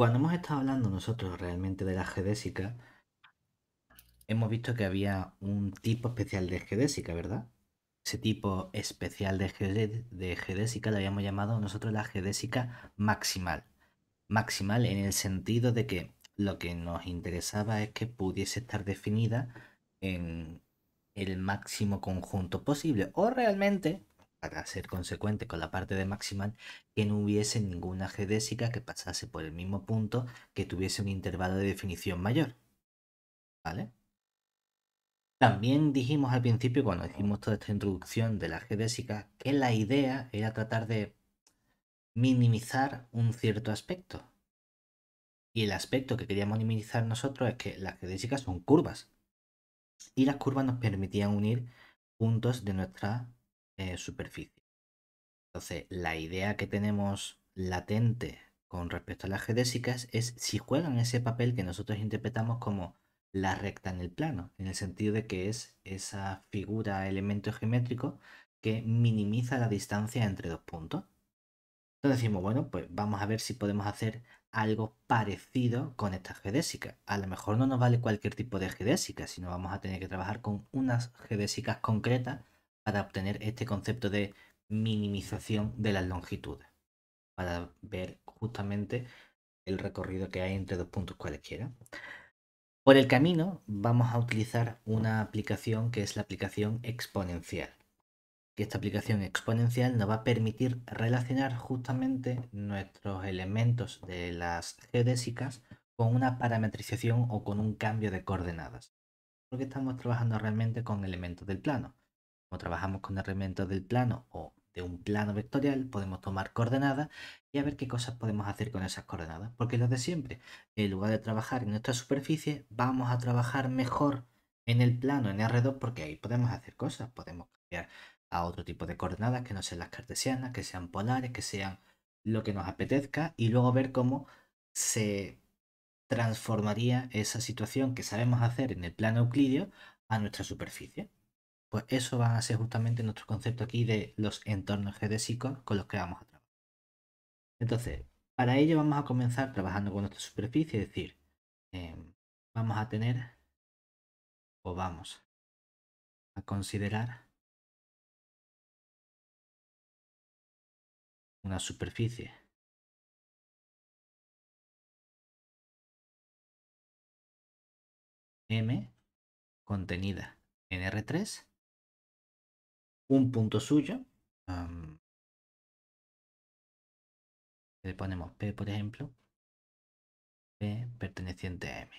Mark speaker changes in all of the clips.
Speaker 1: Cuando hemos estado hablando nosotros realmente de la geodésica, hemos visto que había un tipo especial de geodésica, ¿verdad? Ese tipo especial de, gedésica lo habíamos llamado nosotros la geodésica maximal. Maximal en el sentido de que lo que nos interesaba es que pudiese estar definida en el máximo conjunto posible. O realmente para ser consecuente con la parte de maximal, que no hubiese ninguna geodésica que pasase por el mismo punto que tuviese un intervalo de definición mayor. ¿Vale? También dijimos al principio, cuando hicimos toda esta introducción de la geodésica, que la idea era tratar de minimizar un cierto aspecto. Y el aspecto que queríamos minimizar nosotros es que las geodésicas son curvas. Y las curvas nos permitían unir puntos de nuestra eh, superficie. Entonces, la idea que tenemos latente con respecto a las geodésicas es si juegan ese papel que nosotros interpretamos como la recta en el plano, en el sentido de que es esa figura, elemento geométrico que minimiza la distancia entre dos puntos. Entonces decimos, bueno, pues vamos a ver si podemos hacer algo parecido con estas geodésica. A lo mejor no nos vale cualquier tipo de geodésica, sino vamos a tener que trabajar con unas geodésicas concretas para obtener este concepto de minimización de las longitudes, para ver justamente el recorrido que hay entre dos puntos cualesquiera. Por el camino vamos a utilizar una aplicación que es la aplicación exponencial. Y esta aplicación exponencial nos va a permitir relacionar justamente nuestros elementos de las geodésicas con una parametrización o con un cambio de coordenadas. Porque estamos trabajando realmente con elementos del plano. Como trabajamos con herramientas del plano o de un plano vectorial, podemos tomar coordenadas y a ver qué cosas podemos hacer con esas coordenadas. Porque lo de siempre, en lugar de trabajar en nuestra superficie, vamos a trabajar mejor en el plano, en R2, porque ahí podemos hacer cosas. Podemos cambiar a otro tipo de coordenadas que no sean las cartesianas, que sean polares, que sean lo que nos apetezca y luego ver cómo se transformaría esa situación que sabemos hacer en el plano euclídeo a nuestra superficie. Pues eso va a ser justamente nuestro concepto aquí de los entornos geodésicos con los que vamos a trabajar. Entonces, para ello vamos a comenzar
Speaker 2: trabajando con nuestra superficie, es decir, em, vamos a tener o vamos a considerar una superficie M contenida en R3 un punto suyo. le ponemos P, por ejemplo. P perteneciente a M.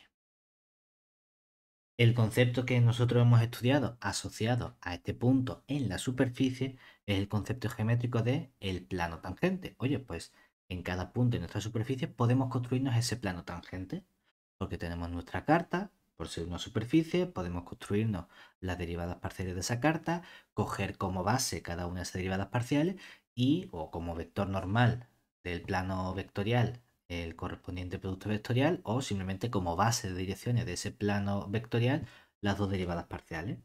Speaker 2: El concepto
Speaker 1: que nosotros hemos estudiado asociado a este punto en la superficie es el concepto geométrico de el plano tangente. Oye, pues en cada punto de nuestra superficie podemos construirnos ese plano tangente porque tenemos nuestra carta por ser una superficie, podemos construirnos las derivadas parciales de esa carta, coger como base cada una de esas derivadas parciales y, o como vector normal del plano vectorial, el correspondiente producto vectorial, o simplemente como base de direcciones de ese plano vectorial, las dos derivadas parciales.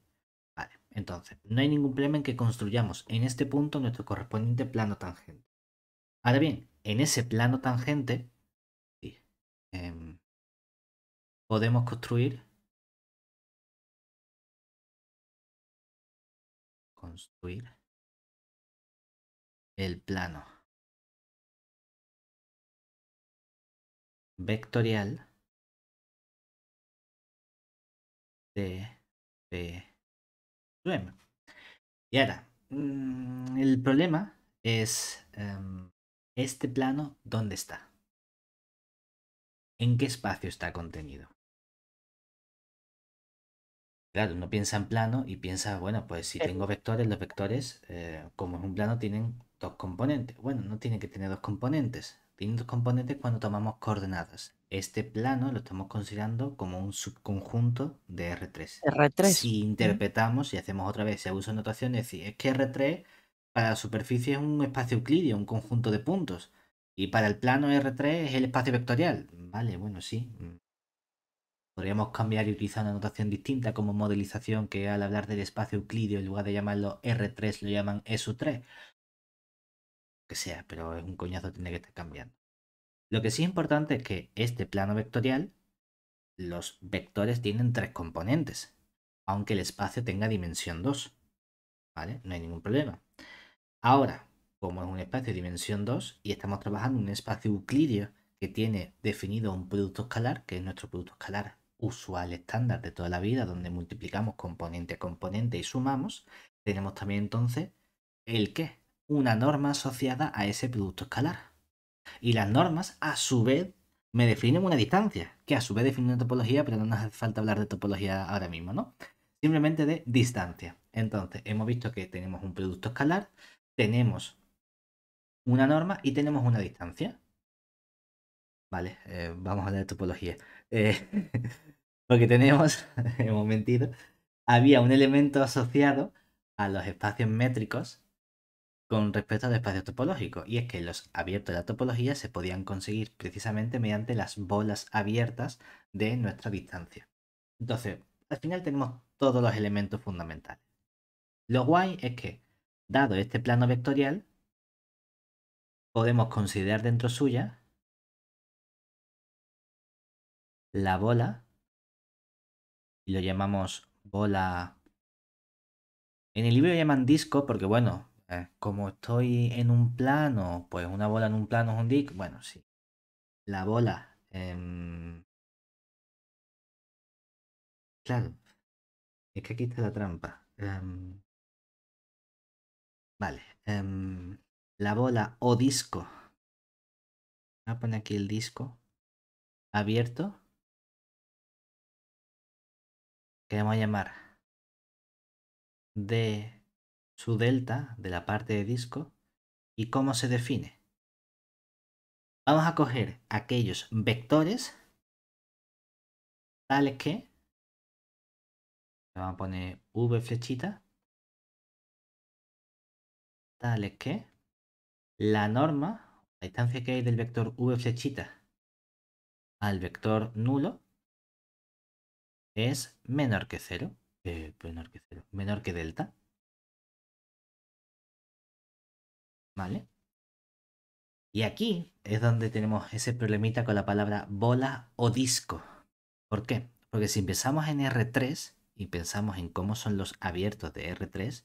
Speaker 1: Vale, entonces, no hay ningún problema en que construyamos en este punto nuestro correspondiente plano tangente. Ahora bien, en ese plano tangente,
Speaker 2: em, podemos construir construir el plano vectorial de p Y ahora, mm, el problema es em, este plano, ¿dónde está? ¿En qué espacio está contenido?
Speaker 1: Claro, uno piensa en plano y piensa, bueno, pues si eh tengo vectores, los vectores, eh, como es un plano, tienen dos componentes. Bueno, no tiene que tener dos componentes. Tienen dos componentes cuando tomamos coordenadas. Este plano lo estamos considerando como un subconjunto de R3. R3. Si interpretamos y hacemos otra vez si uso de notación, es decir, es que R3 para la superficie es un espacio euclidio, un conjunto de puntos. Y para el plano R3 es el espacio vectorial. Vale, bueno, sí, mm, Podríamos cambiar y utilizar una notación distinta como modelización, que al hablar del espacio euclídeo, en lugar de llamarlo R3, lo llaman e su 3 Que sea, pero es un coñazo, tiene que estar cambiando. Lo que sí es importante es que este plano vectorial, los vectores tienen tres componentes, aunque el espacio tenga dimensión 2. ¿Vale? No hay ningún problema. Ahora, como es un espacio de dimensión 2 y estamos trabajando en un espacio euclídeo que tiene definido un producto escalar, que es nuestro producto escalar usual estándar de toda la vida, donde multiplicamos componente a componente y sumamos, tenemos también entonces el qué, una norma asociada a ese producto escalar. Y las normas, a su vez, me definen una distancia, que a su vez define una topología, pero no nos hace falta hablar de topología ahora mismo, ¿no? Simplemente de distancia. Entonces, hemos visto que tenemos un producto escalar, tenemos una norma y tenemos una distancia. Vale, eh, vamos a hablar de topología. Eh, lo que tenemos, hemos mentido, había un elemento asociado a los espacios métricos con respecto al espacio topológico, y es que los abiertos de la topología se podían conseguir precisamente mediante las bolas abiertas de nuestra distancia. Entonces, al final tenemos todos los elementos fundamentales. Lo guay es que, dado este plano
Speaker 2: vectorial, podemos considerar dentro suya la bola y lo llamamos bola. En el libro llaman disco porque, bueno, eh, como
Speaker 1: estoy en un plano, pues una bola en un plano es un disco. Bueno, sí. La
Speaker 2: bola. Em, claro. Es que aquí está la trampa. Em, vale. Em, la bola o disco. Voy a poner aquí el disco abierto que vamos a llamar de su delta de la parte de disco y cómo se define. Vamos a coger aquellos vectores tales que vamos a poner v flechita tales
Speaker 1: que la norma, la distancia que hay del vector v flechita
Speaker 2: al vector nulo es menor que 0. Eh, menor que Menor que delta. ¿Vale? Y aquí es donde tenemos ese problemita con la
Speaker 1: palabra bola o disco. ¿Por qué? Porque si empezamos en R3 y pensamos en cómo son los abiertos de R3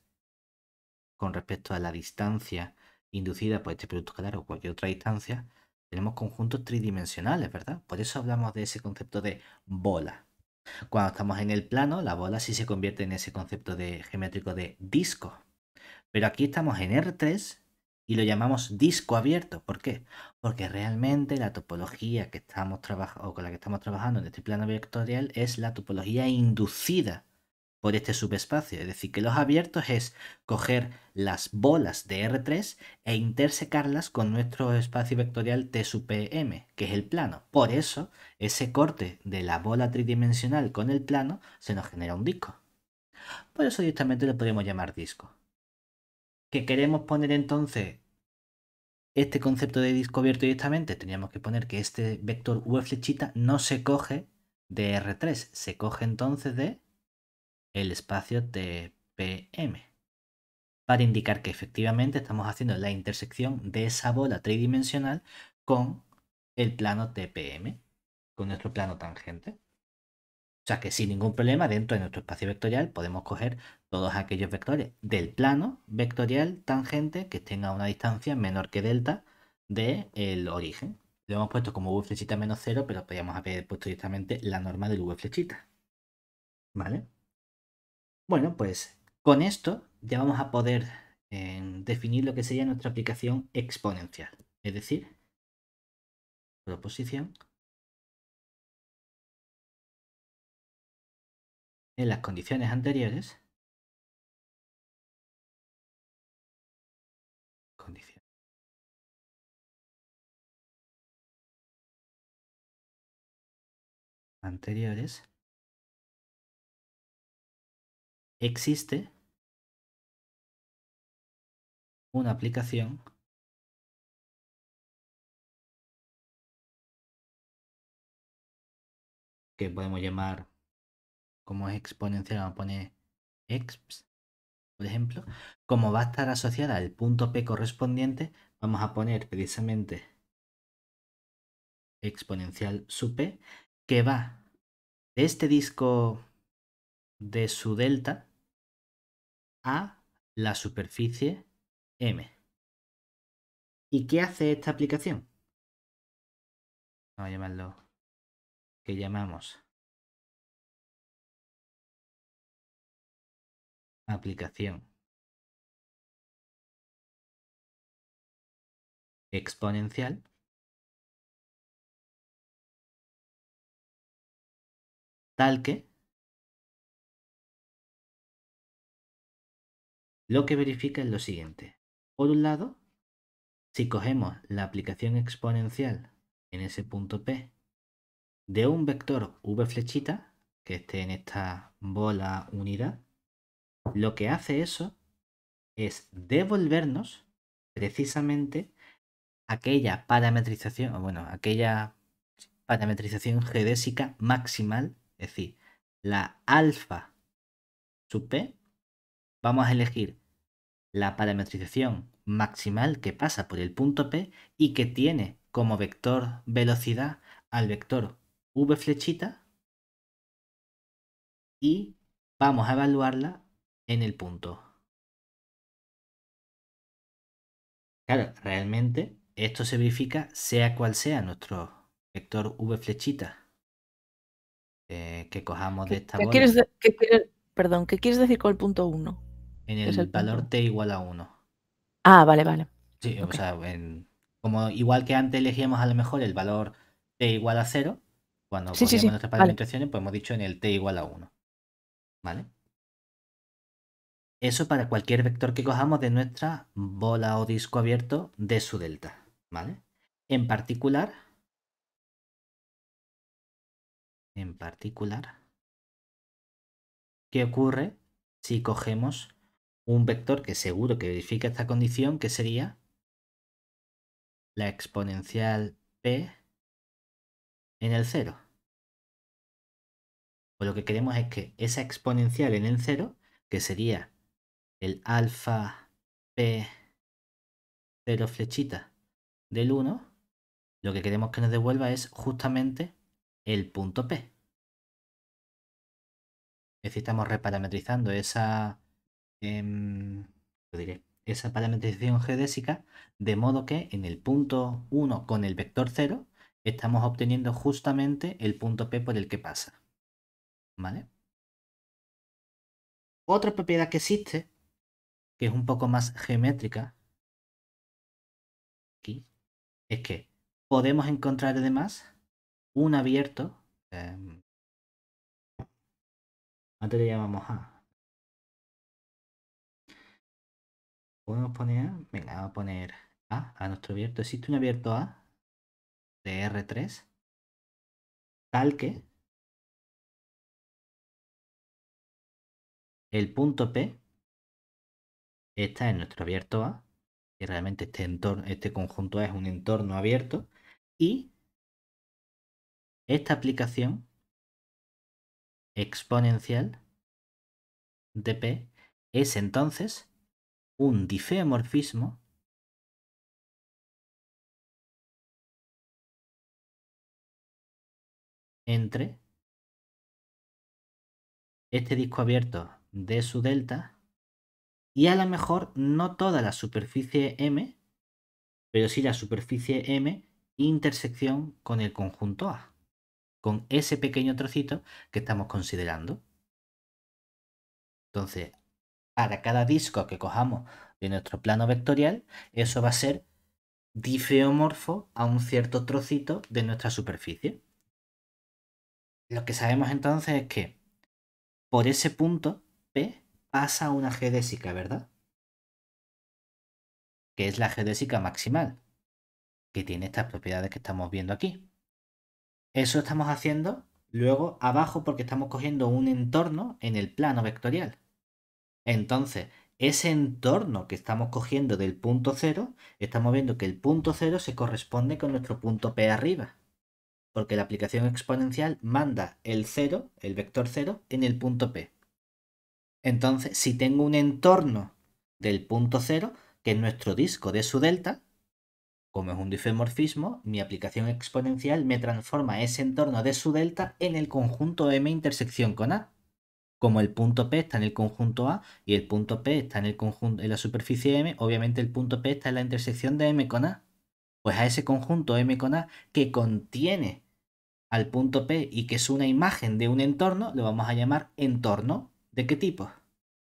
Speaker 1: con respecto a la distancia inducida por este producto escalar o cualquier otra distancia, tenemos conjuntos tridimensionales, ¿verdad? Por eso hablamos de ese concepto de bola. Cuando estamos en el plano, la bola sí se convierte en ese concepto de geométrico de disco. Pero aquí estamos en R3 y lo llamamos disco abierto. ¿Por qué? Porque realmente la topología que con la que estamos trabajando en este plano vectorial es la topología inducida por este subespacio. Es decir, que los abiertos es coger las bolas de R3 e intersecarlas con nuestro espacio vectorial T sub que es el plano. Por eso, ese corte de la bola tridimensional con el plano se nos genera un disco. Por eso directamente lo podemos llamar disco. ¿Qué queremos poner entonces este concepto de disco abierto directamente, teníamos que poner que este vector V flechita no se coge de R3, se coge entonces de el espacio TPM para indicar que efectivamente estamos haciendo la intersección de esa bola tridimensional con el plano TPM, con nuestro plano tangente. O sea que sin ningún problema dentro de nuestro espacio vectorial podemos coger todos aquellos vectores del plano vectorial tangente que estén una distancia menor que delta del origen. Lo hemos puesto como v flechita menos 0, pero podríamos haber puesto directamente la norma del v flechita. ¿Vale? Bueno, pues con esto ya vamos a poder em, definir lo que
Speaker 2: sería nuestra aplicación exponencial. Es decir, proposición en las condiciones anteriores. anteriores existe una aplicación que podemos llamar como es exponencial, vamos a poner exps, por ejemplo, como va a estar asociada al punto
Speaker 1: p correspondiente, vamos a poner precisamente exponencial su p, que va de este disco de
Speaker 2: su delta, a la superficie M. ¿Y qué hace esta aplicación? Vamos a llamarlo que llamamos aplicación exponencial tal que Lo que verifica es lo siguiente. Por un lado, si cogemos la aplicación exponencial en ese punto
Speaker 1: P de un vector V flechita, que esté en esta bola unidad, lo que hace eso es devolvernos precisamente aquella parametrización, bueno, aquella parametrización geodésica maximal, es decir, la alfa sub p, vamos a elegir la parametrización maximal que pasa por el punto P y que tiene como vector velocidad
Speaker 2: al vector v flechita y vamos a evaluarla en el punto.
Speaker 1: Claro, realmente esto se verifica sea cual sea nuestro vector v flechita eh, que cojamos de esta perdón, ¿qué quieres decir con el punto 1? En el, valor t igual a 1. Ah, vale, vale. Sí, o sea, como igual que antes elegíamos a lo mejor el valor t igual a 0, cuando sí, nuestras parametrizaciones, pues hemos dicho en el t igual a 1. ¿Vale? Eso para cualquier vector que cojamos de nuestra bola o
Speaker 2: disco abierto de su delta. ¿Vale? En particular. En particular. ¿Qué ocurre si cogemos un vector que seguro que verifica esta condición, que sería la exponencial p en el 0. Pues lo que queremos es que esa exponencial
Speaker 1: en el 0, que sería el alfa p 0 flechita del 1, lo que queremos que nos devuelva es justamente el punto p. Necesitamos reparametrizando esa Em, esa parametrización geodésica, de modo que en el punto 1 con el vector 0 estamos obteniendo justamente el punto P por el que pasa. ¿Vale? Otra propiedad que existe, que es un poco más geométrica,
Speaker 2: aquí, es que podemos encontrar además un abierto, em, antes le llamamos A, Podemos poner Venga, vamos a poner A a nuestro abierto. Existe un abierto A de R3. Tal que el punto P está en nuestro abierto A.
Speaker 1: Y realmente este este conjunto A es un entorno abierto. Y esta aplicación exponencial
Speaker 2: de P es entonces un difeomorfismo entre este disco abierto de su delta y a lo mejor no toda la superficie
Speaker 1: M, pero sí la superficie M intersección con el conjunto A, con ese pequeño trocito que estamos considerando. Entonces, para cada disco que cojamos de nuestro plano vectorial, eso va a ser difeomorfo a un cierto trocito de nuestra superficie.
Speaker 2: Lo que sabemos entonces es que por ese punto P pasa una geodésica, ¿verdad?
Speaker 1: Que es la geodésica maximal, que tiene estas propiedades que estamos viendo aquí. Eso estamos haciendo luego abajo porque estamos cogiendo un entorno en el plano vectorial. Entonces, ese entorno que estamos cogiendo del punto cero, estamos viendo que el punto cero se corresponde con nuestro punto P arriba. Porque la aplicación exponencial manda el 0, el vector 0, en el punto P. Entonces, si tengo un entorno del punto 0, que es nuestro disco de su delta, como es un difeomorfismo, mi aplicación exponencial me transforma ese entorno de su delta en el conjunto M intersección con A como el punto P está en el conjunto A y el punto P está en, el conjunto, en la superficie M, obviamente el punto P está en la intersección de M con A. Pues a ese conjunto M con A que contiene al punto P y que es una imagen de un entorno, lo vamos a llamar entorno. ¿De qué tipo?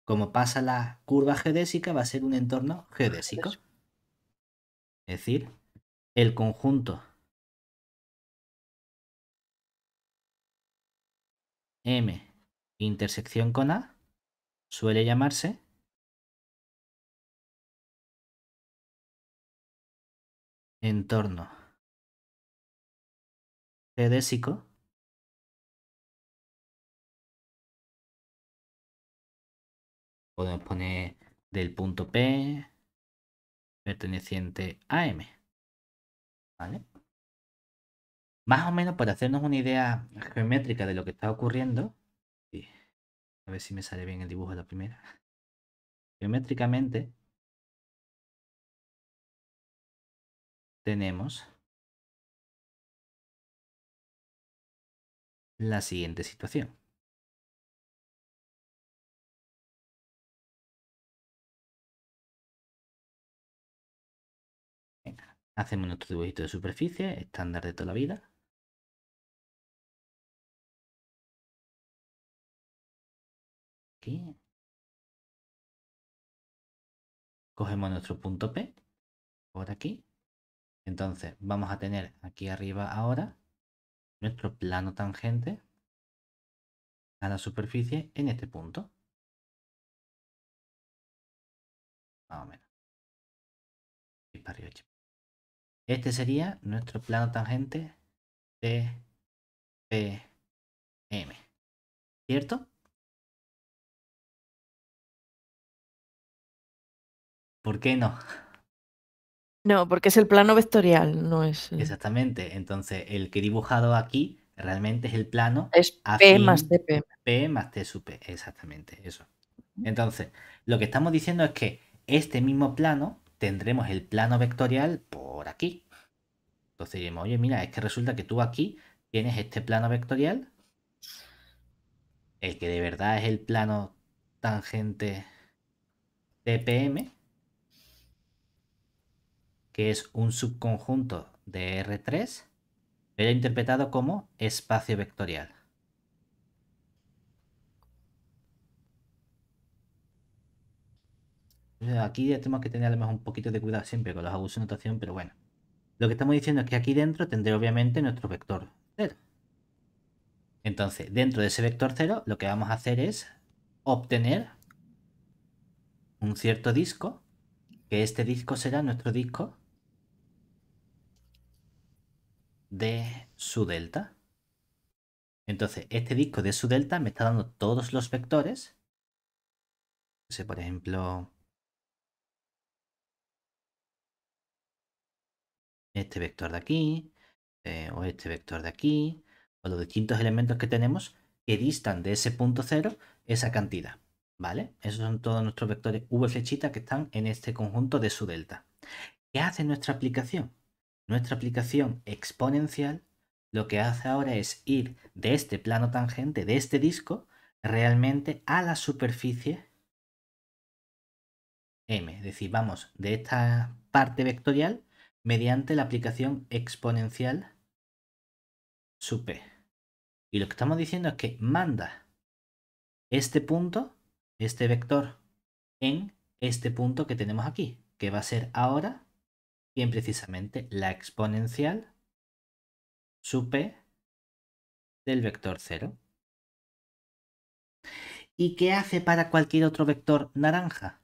Speaker 1: Como pasa la curva geodésica, va a ser un entorno geodésico.
Speaker 2: Es decir, el conjunto M intersección con A suele llamarse entorno geodésico podemos poner del punto P perteneciente a M. ¿Vale? Más o menos
Speaker 1: para hacernos una idea geométrica de lo que está ocurriendo, a ver si me sale
Speaker 2: bien el dibujo de la primera. Geométricamente tenemos la siguiente situación. hacemos nuestro dibujito de superficie, estándar de toda la vida. Cogemos nuestro punto P por aquí. Entonces vamos a tener aquí arriba ahora nuestro plano tangente a la superficie en este punto. Más o menos. Este sería nuestro plano tangente de PM ¿Cierto? ¿Por qué no? No, porque es el plano vectorial, no es. Exactamente. Entonces, el que he dibujado
Speaker 1: aquí realmente es el plano. Es P más
Speaker 2: TP. P
Speaker 1: más T sub exactamente, eso. Entonces, lo que estamos diciendo es que este mismo plano tendremos el plano vectorial por aquí. Entonces oye, mira, es que resulta que tú aquí tienes este plano vectorial, el que de verdad es el plano tangente TPM, que es un subconjunto de R3, pero interpretado como espacio vectorial. Aquí ya tenemos que tener además un poquito de cuidado siempre con los abusos de notación, pero bueno. Lo que estamos diciendo es que aquí dentro tendré obviamente nuestro vector 0. Entonces, dentro de ese vector 0, lo que vamos a hacer es obtener un cierto disco, que este disco será nuestro disco de su delta. Entonces, este disco de su delta me está dando todos los vectores. por ejemplo, este vector de aquí, eh, o este vector de aquí, o los distintos elementos que tenemos que distan de ese punto cero esa cantidad. ¿Vale? Esos son todos nuestros vectores V flechita que están en este conjunto de su delta. ¿Qué hace nuestra aplicación? Nuestra aplicación exponencial lo que hace ahora es ir de este plano tangente, de este disco, realmente a la superficie M. Es decir, vamos de esta parte vectorial mediante la aplicación exponencial sub Y lo que estamos diciendo es que manda este punto, este vector, en este punto que tenemos aquí, que va a ser ahora
Speaker 2: bien precisamente la exponencial su p del vector 0. ¿Y qué hace
Speaker 1: para cualquier otro vector naranja?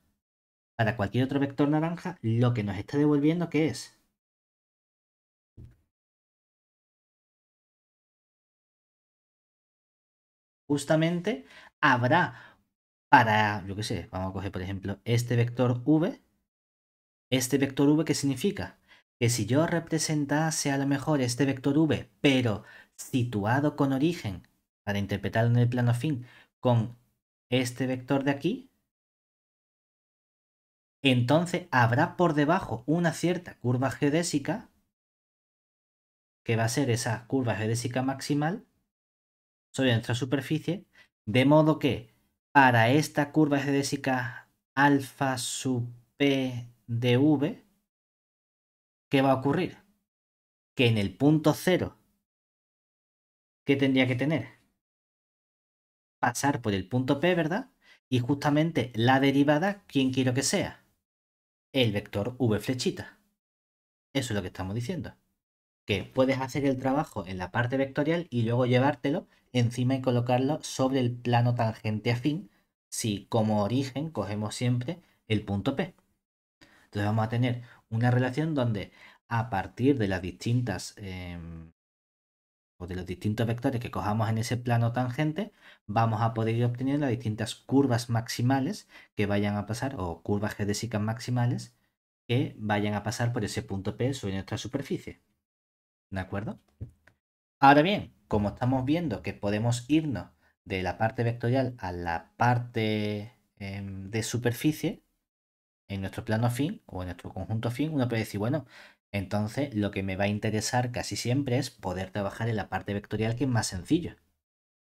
Speaker 1: Para cualquier otro vector naranja, lo que nos está
Speaker 2: devolviendo, ¿qué es? Justamente habrá
Speaker 1: para, yo que sé, vamos a coger por ejemplo este vector v, este vector v, ¿qué significa? Que si yo representase a lo mejor este vector v, pero situado con origen, para interpretarlo en el plano fin, con este vector de aquí, entonces habrá por debajo una cierta curva geodésica, que va a ser esa curva geodésica maximal, sobre nuestra superficie, de modo que para esta curva geodésica alfa sub p de v,
Speaker 2: ¿qué va a ocurrir? Que en el punto cero, ¿qué tendría que tener? Pasar por el punto p, ¿verdad?
Speaker 1: Y justamente la derivada, ¿quién quiero que sea? El vector v flechita. Eso es lo que estamos diciendo. Que puedes hacer el trabajo en la parte vectorial y luego llevártelo encima y colocarlo sobre el plano tangente afín si como origen cogemos siempre el punto P. Entonces vamos a tener una relación donde a partir de las distintas em, o de los distintos vectores que cojamos en ese plano tangente, vamos a poder ir obteniendo las distintas curvas maximales que vayan a pasar, o curvas geodésicas maximales, que vayan a pasar por ese punto P sobre nuestra superficie. ¿De acuerdo? Ahora bien, como estamos viendo que podemos irnos de la parte vectorial a la parte em, de superficie, en nuestro plano fin o en nuestro conjunto fin, uno puede decir, bueno, entonces lo que me va a interesar casi siempre es poder trabajar en la parte vectorial que es más sencilla.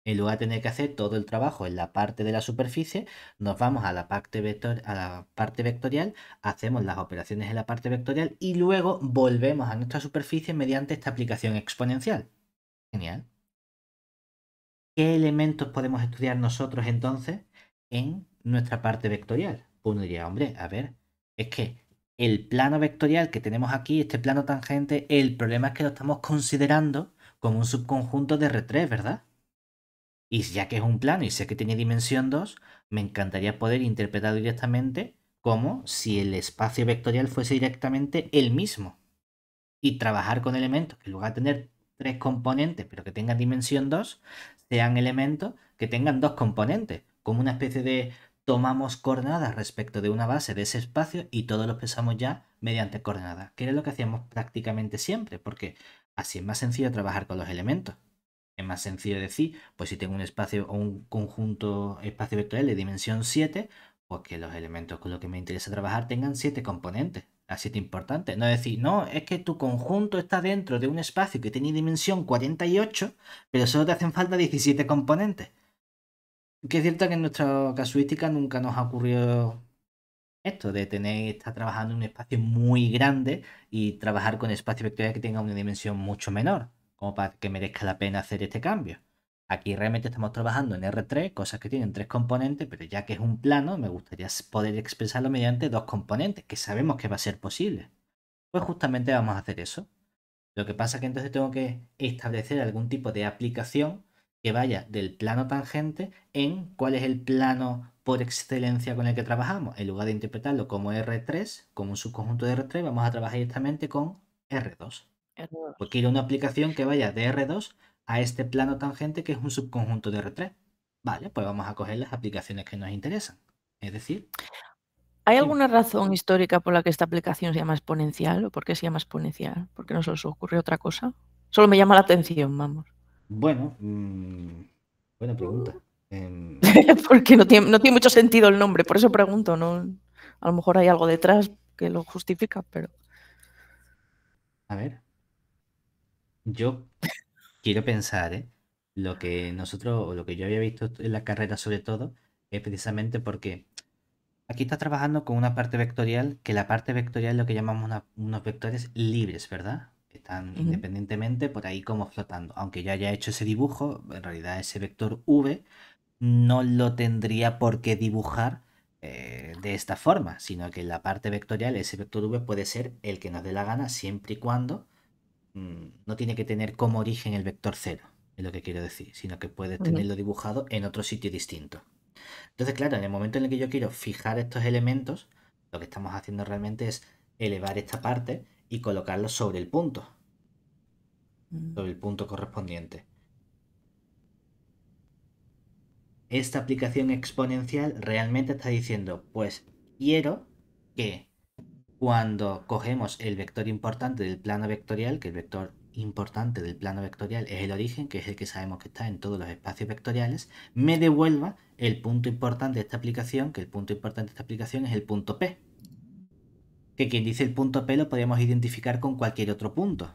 Speaker 1: En lugar de tener que hacer todo el trabajo en la parte de la superficie, nos vamos a la parte, vector a la parte vectorial, hacemos las operaciones en la parte vectorial y luego volvemos a nuestra superficie mediante esta aplicación exponencial. Genial. ¿Qué elementos podemos estudiar nosotros entonces en nuestra parte vectorial? uno diría, hombre, a ver, es que el plano vectorial que tenemos aquí, este plano tangente, el problema es que lo estamos considerando como un subconjunto de R3, ¿verdad? Y ya que es un plano y sé que tiene dimensión 2, me encantaría poder interpretarlo directamente como si el espacio vectorial fuese directamente el mismo. Y trabajar con elementos que en lugar de tener tres componentes, pero que tengan dimensión 2, sean elementos que tengan dos componentes, como una especie de tomamos coordenadas respecto de una base de ese espacio y todos los pensamos ya mediante coordenadas, que era lo que hacíamos prácticamente siempre, porque así es más sencillo trabajar con los elementos. Es más sencillo decir, pues si tengo un espacio o un conjunto espacio vectorial de dimensión 7, pues que los elementos con los que me interesa trabajar tengan 7 componentes, así es importante No decir, no, es que tu conjunto está dentro de un espacio que tiene dimensión 48, pero solo te hacen falta 17 componentes. Que es cierto que en nuestra casuística nunca nos ha ocurrido esto de tener estar trabajando en un espacio muy grande y trabajar con espacios vectoriales que tengan una dimensión mucho menor, como para que merezca la pena hacer este cambio. Aquí realmente estamos trabajando en R3, cosas que tienen tres componentes, pero ya que es un plano, me gustaría poder expresarlo mediante dos componentes, que sabemos que va a ser posible. Pues justamente vamos a hacer eso. Lo que pasa es que entonces tengo que establecer algún tipo de aplicación que vaya del plano tangente en cuál es el plano por excelencia con el que trabajamos. En lugar de interpretarlo como R3, como un subconjunto de R3, vamos a trabajar directamente con R2. porque quiero una aplicación que vaya de R2 a este plano tangente que es un subconjunto de R3. Vale, pues vamos a coger las aplicaciones que nos interesan. Es decir...
Speaker 3: ¿Hay alguna razón histórica por la que esta aplicación se llama
Speaker 1: exponencial o por qué se llama exponencial? ¿Por qué no se os ocurre otra cosa? Solo me llama la atención, vamos. Bueno, mm, buena pregunta. Em, porque no tiene, mucho sentido el nombre, por eso pregunto, ¿no? A lo mejor hay algo detrás que lo justifica, pero. A ver. Yo quiero pensar, ¿eh? Lo que nosotros, o lo que yo había visto en la carrera sobre todo, es precisamente porque aquí está trabajando con una parte vectorial, que la parte vectorial es lo que llamamos unos vectores libres, ¿verdad? están independientemente por ahí como flotando. Aunque yo haya hecho ese dibujo, en realidad ese vector V no lo tendría por qué dibujar eh, de esta forma, sino que la parte vectorial, ese vector V puede ser el que nos dé la gana siempre y cuando mm, no tiene que tener como origen el vector 0, es lo que quiero decir, sino que puede tenerlo dibujado en otro sitio distinto. Entonces, claro, en el momento en el que yo quiero fijar estos elementos, lo que estamos haciendo realmente es elevar esta parte y colocarlo sobre el punto. Mm. Sobre el punto correspondiente. Esta aplicación exponencial realmente está diciendo, pues quiero que cuando cogemos el vector importante del plano vectorial, que el vector importante del plano vectorial es el origen, que es el que sabemos que está en todos los espacios vectoriales, me devuelva el punto importante de esta aplicación, que el punto importante de esta aplicación es el punto P que quien dice el punto P lo podemos identificar con cualquier otro punto.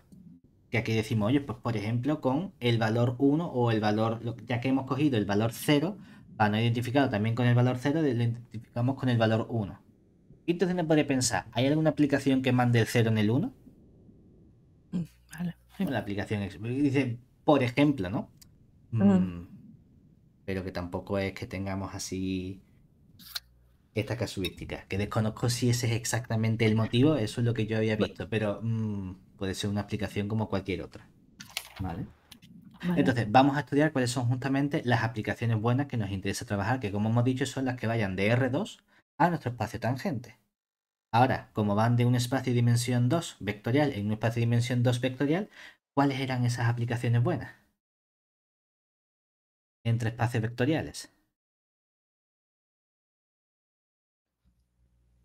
Speaker 1: Que aquí decimos, oye, pues por ejemplo con el valor 1 o el valor, ya que hemos cogido el valor 0, para no identificarlo también con el valor 0, lo identificamos con el valor 1. Y entonces me podría pensar, ¿hay alguna aplicación que mande el 0 en el 1? Mm, vale. La aplicación dice, por ejemplo, ¿no? Mm, pero que tampoco es que tengamos así esta casuística. Que desconozco si ese es exactamente el motivo, eso es lo que yo había visto, pero mm, puede ser una aplicación como cualquier otra. Entonces, vamos a estudiar cuáles son justamente las aplicaciones buenas que nos interesa trabajar, que como hemos dicho son las que vayan de R2 a nuestro espacio tangente. Ahora, como van de un espacio de dimensión 2 vectorial en un espacio de dimensión 2 vectorial, ¿cuáles eran esas aplicaciones buenas?
Speaker 2: Entre espacios vectoriales.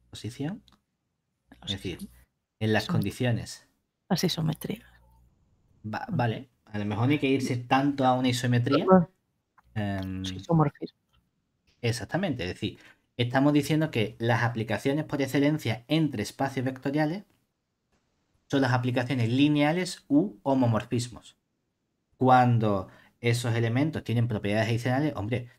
Speaker 2: posición. Es decir,
Speaker 1: en las condiciones.
Speaker 3: Las isometrías.
Speaker 1: vale, a lo mejor hay que irse tanto a una isometría. Ah, em, isomorfismo. exactamente, es decir, estamos diciendo que las aplicaciones por excelencia entre espacios vectoriales son las aplicaciones lineales u homomorfismos. Cuando esos elementos tienen propiedades adicionales, hombre,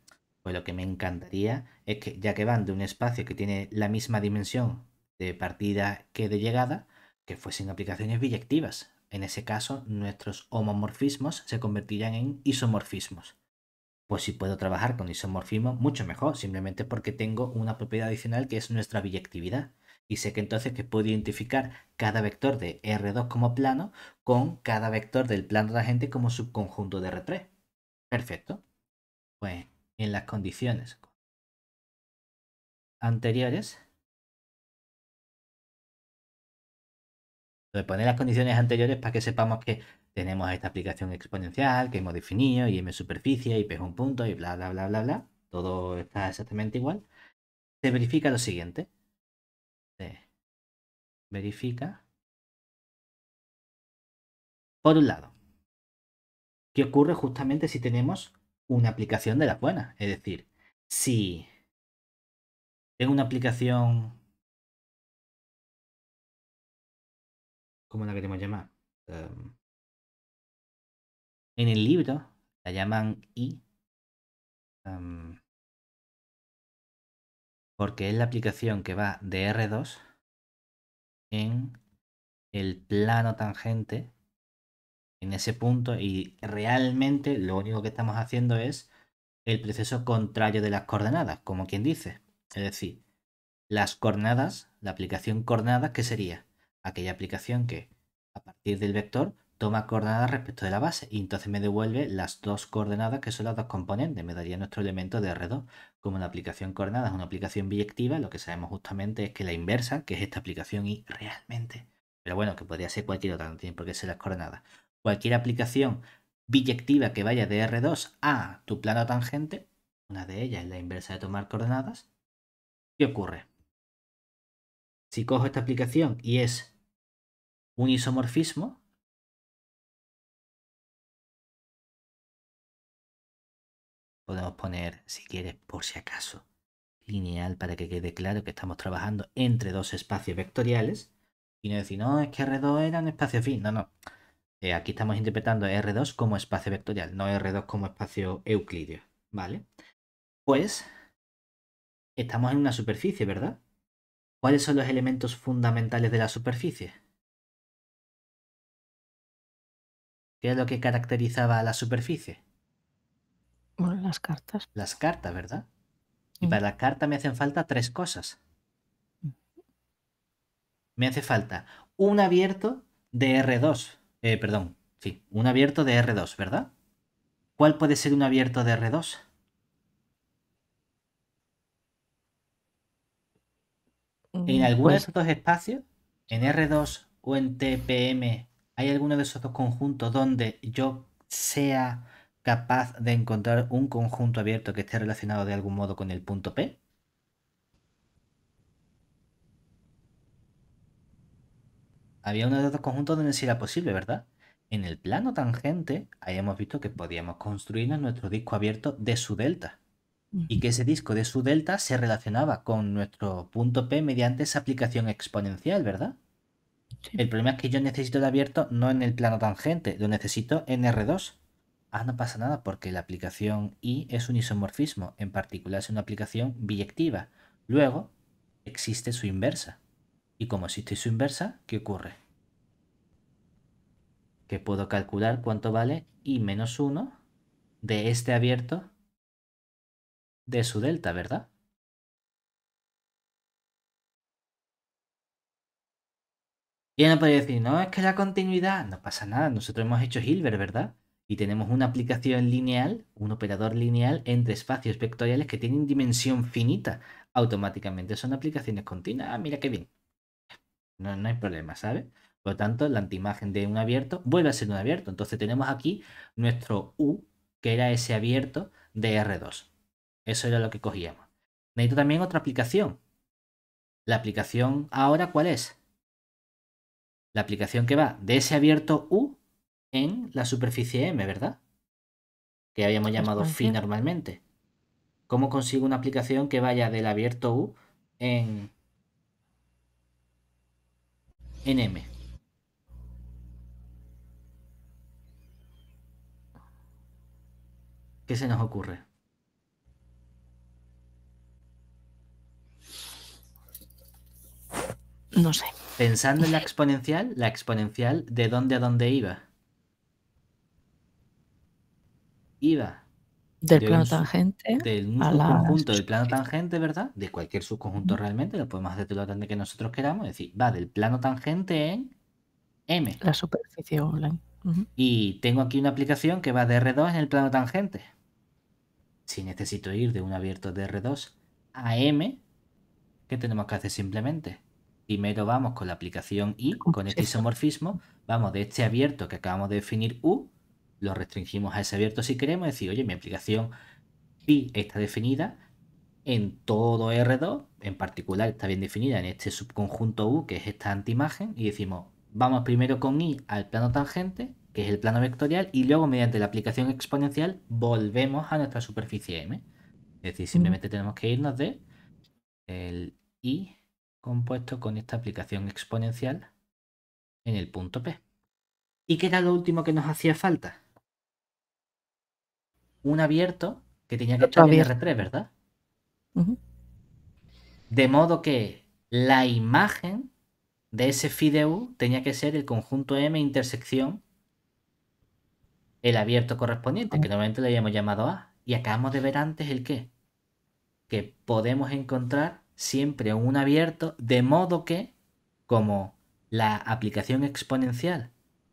Speaker 1: pues lo que me encantaría es que, ya que van de un espacio que tiene la misma dimensión de partida que de llegada, que fuesen aplicaciones biyectivas. En ese caso, nuestros homomorfismos se convertirían en isomorfismos. Pues si puedo trabajar con isomorfismos, mucho mejor, simplemente porque tengo una propiedad adicional que es nuestra biyectividad. Y sé que entonces que puedo identificar cada vector de R2 como plano con cada vector del plano de la gente como subconjunto
Speaker 2: de R3. Perfecto. Pues en las condiciones anteriores. a poner las condiciones anteriores para que sepamos que tenemos esta aplicación exponencial
Speaker 1: que hemos definido, y m superficie, y es un punto, y bla, bla, bla, bla, bla. Todo está exactamente igual.
Speaker 2: Se verifica lo siguiente. Se verifica. Por un lado, ¿qué ocurre justamente si tenemos una aplicación de las buenas. Es decir, si tengo una aplicación ¿cómo la queremos llamar? Em, en el libro la llaman I em, porque es la aplicación que va de R2 en
Speaker 1: el plano tangente en ese punto y realmente lo único que estamos haciendo es el proceso contrario de las coordenadas, como quien dice. Es decir, las coordenadas, la aplicación coordenadas, que sería aquella aplicación que a partir del vector toma coordenadas respecto de la base y entonces me devuelve las dos coordenadas que son las dos componentes, me daría nuestro elemento de R2. Como la aplicación coordenada es una aplicación biyectiva, lo que sabemos justamente es que la inversa, que es esta aplicación y realmente, pero bueno, que podría ser cualquier otra, no tiene por qué ser las coordenadas, cualquier aplicación biyectiva que vaya de R2 a tu plano tangente, una de ellas es la inversa de tomar coordenadas,
Speaker 2: ¿qué ocurre? Si cojo esta aplicación y es un isomorfismo, podemos poner, si quieres, por si acaso,
Speaker 1: lineal para que quede claro que estamos trabajando entre dos espacios vectoriales y no decir, no, es que R2 era un espacio fin, no, no eh, aquí estamos interpretando R2 como espacio vectorial, no R2 como espacio euclídeo, ¿vale? Pues estamos en una superficie, ¿verdad? ¿Cuáles son los elementos fundamentales de la superficie? ¿Qué es lo que caracterizaba a la superficie? Bueno, las cartas. Las cartas, ¿verdad? Y mm. para las cartas me hacen falta tres cosas. Mm. Me hace falta un abierto de R2 eh, perdón, sí, un abierto de R2, ¿verdad? ¿Cuál puede ser un abierto de R2?
Speaker 3: ¿En mm, alguno de pues esos
Speaker 1: dos espacios, en R2 o en TPM, hay alguno de esos dos conjuntos donde yo sea capaz de encontrar un conjunto abierto que esté relacionado de algún modo con el punto P? había uno de conjuntos donde sí era posible, ¿verdad? En el plano tangente, habíamos visto que podíamos construirnos nuestro disco abierto de su delta. Y que ese disco de su delta se relacionaba con nuestro punto P mediante esa aplicación exponencial, ¿verdad? El problema es que yo necesito el abierto no en el plano tangente, lo necesito en R2. Ah, no pasa nada porque la aplicación I es un isomorfismo, en particular es una aplicación biyectiva. Luego existe su inversa. Y como existe su inversa, ¿qué ocurre? Que puedo calcular cuánto vale y menos 1 de este abierto de su delta, ¿verdad? Y no podéis decir, no, es que la continuidad, no pasa nada, nosotros hemos hecho Hilbert, ¿verdad? Y tenemos una aplicación lineal, un operador lineal entre espacios vectoriales que tienen dimensión finita. Automáticamente son aplicaciones continuas. Ah, mira qué bien. No, hay problema, ¿sabes? Por lo tanto, la antimagen de un abierto vuelve a ser un abierto. Entonces tenemos aquí nuestro U, que era ese abierto de R2. Eso era lo que cogíamos. Necesito también otra aplicación. ¿La aplicación ahora cuál es? La aplicación que va de ese abierto U en la superficie M, ¿verdad? Que habíamos pues llamado phi normalmente. ¿Cómo consigo una aplicación que vaya del abierto U en M. ¿Qué se nos ocurre? No sé. Pensando en la exponencial, la exponencial de dónde a dónde iba. Iba del plano tangente. Del conjunto subconjunto del plano tangente, ¿verdad? De cualquier subconjunto realmente, lo podemos hacer de lo grande que nosotros queramos. Es decir, va del plano tangente en M. La superficie online. Y tengo aquí una aplicación que va de R2 en el plano tangente. Si necesito ir de un abierto de R2 a M, ¿qué tenemos que hacer simplemente? Primero vamos con la aplicación I, con este isomorfismo, vamos de este abierto que acabamos de definir U lo restringimos a ese abierto si queremos decir, oye, mi aplicación pi está definida en todo R2, en particular está bien definida en este subconjunto U, que es esta antiimagen, y decimos, vamos primero con I al plano tangente, que es el plano vectorial, y luego mediante la aplicación exponencial volvemos a nuestra superficie M. Es decir, simplemente mm. tenemos que irnos de el I compuesto con esta aplicación exponencial en el punto P. ¿Y qué era lo último que nos hacía falta? un abierto que tenía que estar en R3, ¿verdad? De modo que la imagen de ese fideu tenía que ser el conjunto M intersección el abierto correspondiente, que normalmente le habíamos llamado A. Y acabamos de ver antes el qué. Que podemos encontrar siempre un abierto, de modo que, como la aplicación exponencial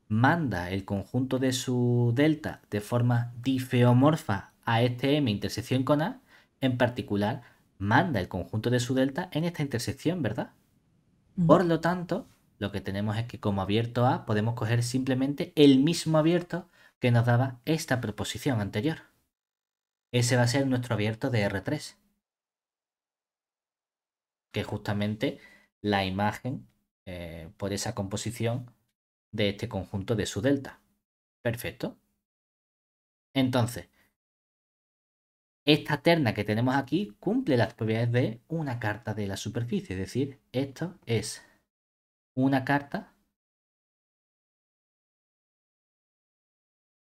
Speaker 1: manda el conjunto de su delta de forma difeomorfa a este M intersección con A, en particular, manda el conjunto de su delta en esta intersección, ¿verdad? Por lo tanto, lo que tenemos es que como abierto A podemos coger simplemente el mismo abierto que nos daba esta proposición anterior. Ese va a ser nuestro abierto de R3, que justamente la imagen eh, por esa composición de este conjunto de su delta. Perfecto. Entonces, esta terna que tenemos aquí cumple las propiedades de
Speaker 2: una carta de la superficie, es decir, esto es una carta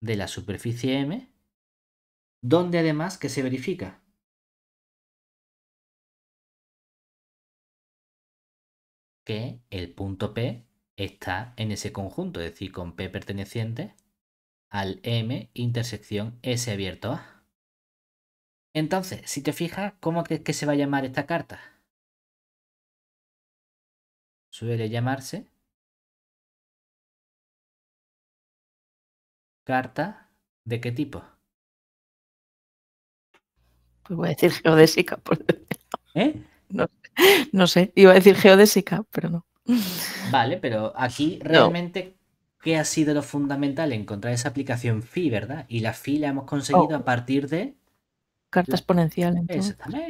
Speaker 2: de la superficie M, donde además que se verifica que el punto P
Speaker 1: está en ese conjunto, es decir, con P perteneciente al M intersección S abierto A. Entonces, si te fijas, ¿cómo crees que se va a llamar
Speaker 2: esta carta? Suele llamarse carta de qué tipo? Pues voy a decir geodésica.
Speaker 1: ¿Eh? No, no sé, iba a decir geodésica, pero no. Vale, pero aquí realmente, ¿qué ha sido lo fundamental? Encontrar esa aplicación phi, ¿verdad? Y la phi la hemos conseguido oh. a partir de... Carta exponencial.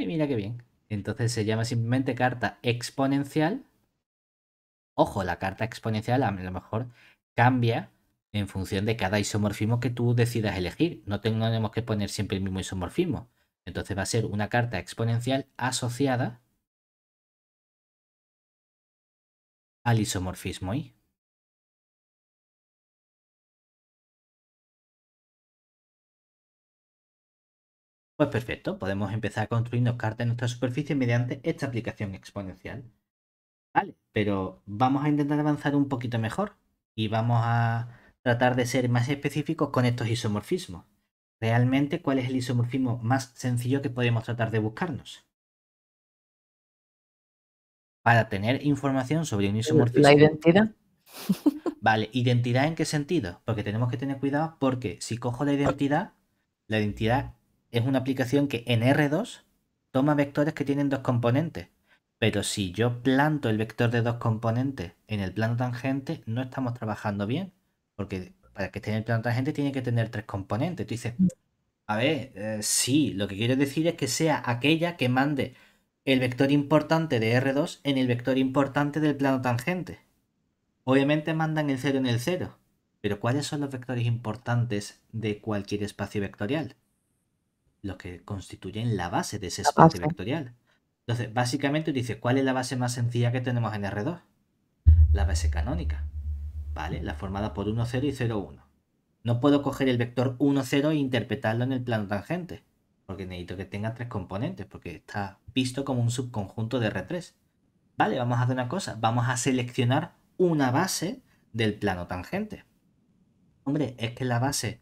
Speaker 1: mira qué bien. Entonces se llama simplemente carta exponencial. Ojo, la carta exponencial a lo mejor cambia en función de cada isomorfismo que tú decidas elegir. No tenemos que poner siempre el mismo isomorfismo. Entonces va a ser una carta exponencial asociada
Speaker 2: al isomorfismo y Pues perfecto, podemos empezar a construirnos cartas en nuestra superficie
Speaker 1: mediante esta aplicación exponencial. Vale, pero vamos a intentar avanzar un poquito mejor y vamos a tratar de ser más específicos con estos isomorfismos. Realmente, ¿cuál es el isomorfismo más sencillo que podemos tratar de buscarnos? para tener información sobre un isomorfismo. ¿La identidad? Vale, ¿identidad en qué sentido? Porque tenemos que tener cuidado porque si cojo la identidad, la identidad es una aplicación que en R2 toma vectores que tienen dos componentes. Pero si yo planto el vector de dos componentes en el plano tangente, no estamos trabajando bien. Porque para que esté en el plano tangente tiene que tener tres componentes. Tú dices, mm. a ver, eh, sí, lo que quiero decir es que sea aquella que mande el vector importante de R2 en el vector importante del plano tangente. Obviamente mandan el 0 en el 0, pero ¿cuáles son los vectores importantes de cualquier espacio vectorial? Los que constituyen la base de ese espacio vectorial. Entonces, básicamente dice, ¿cuál es la base más sencilla que tenemos en R2? La base canónica, ¿vale? La formada por 1, 0 y 0, 1. No puedo coger el vector 1, 0 e interpretarlo en el plano tangente porque necesito que tenga tres componentes, porque está visto como un subconjunto de R3. Vale, vamos a hacer una cosa. Vamos a seleccionar una base del plano tangente. Hombre, es que la base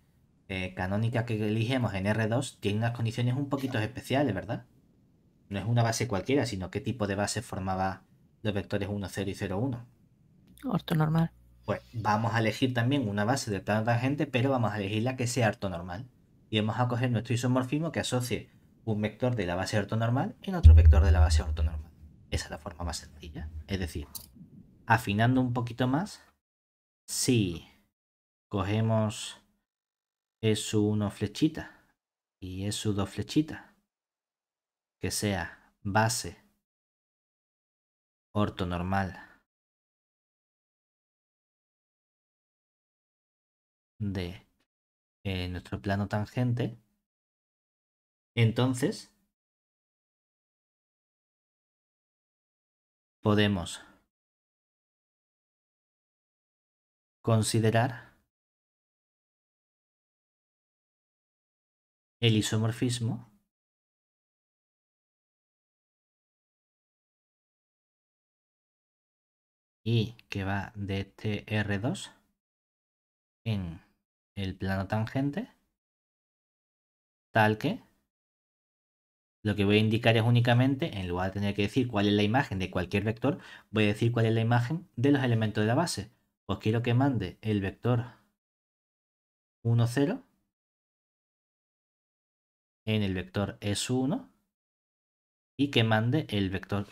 Speaker 1: eh, canónica que elegimos en R2 tiene unas condiciones un poquito especiales, ¿verdad? No es una base cualquiera, sino qué tipo de base formaba los vectores 1, 0 y 0, 1.
Speaker 3: Ortonormal.
Speaker 1: Pues vamos a elegir también una base del plano tangente, pero vamos a elegir la que sea ortonormal. Y vamos a coger nuestro isomorfismo que asocie un vector de la base ortonormal en otro vector de la base ortonormal. Esa es la forma más sencilla. Es decir, afinando un poquito más, si cogemos s 1 flechita y s 2 flechita, que sea base
Speaker 2: ortonormal de nuestro plano tangente, entonces podemos considerar el isomorfismo y que va de r 2 en el plano tangente, tal que lo que voy a indicar es únicamente, en
Speaker 1: lugar de tener que decir cuál es la imagen de cualquier vector, voy a decir cuál es la imagen de los elementos de la base.
Speaker 2: Pues quiero que mande el vector 1, 0 en el vector S1 y que mande el vector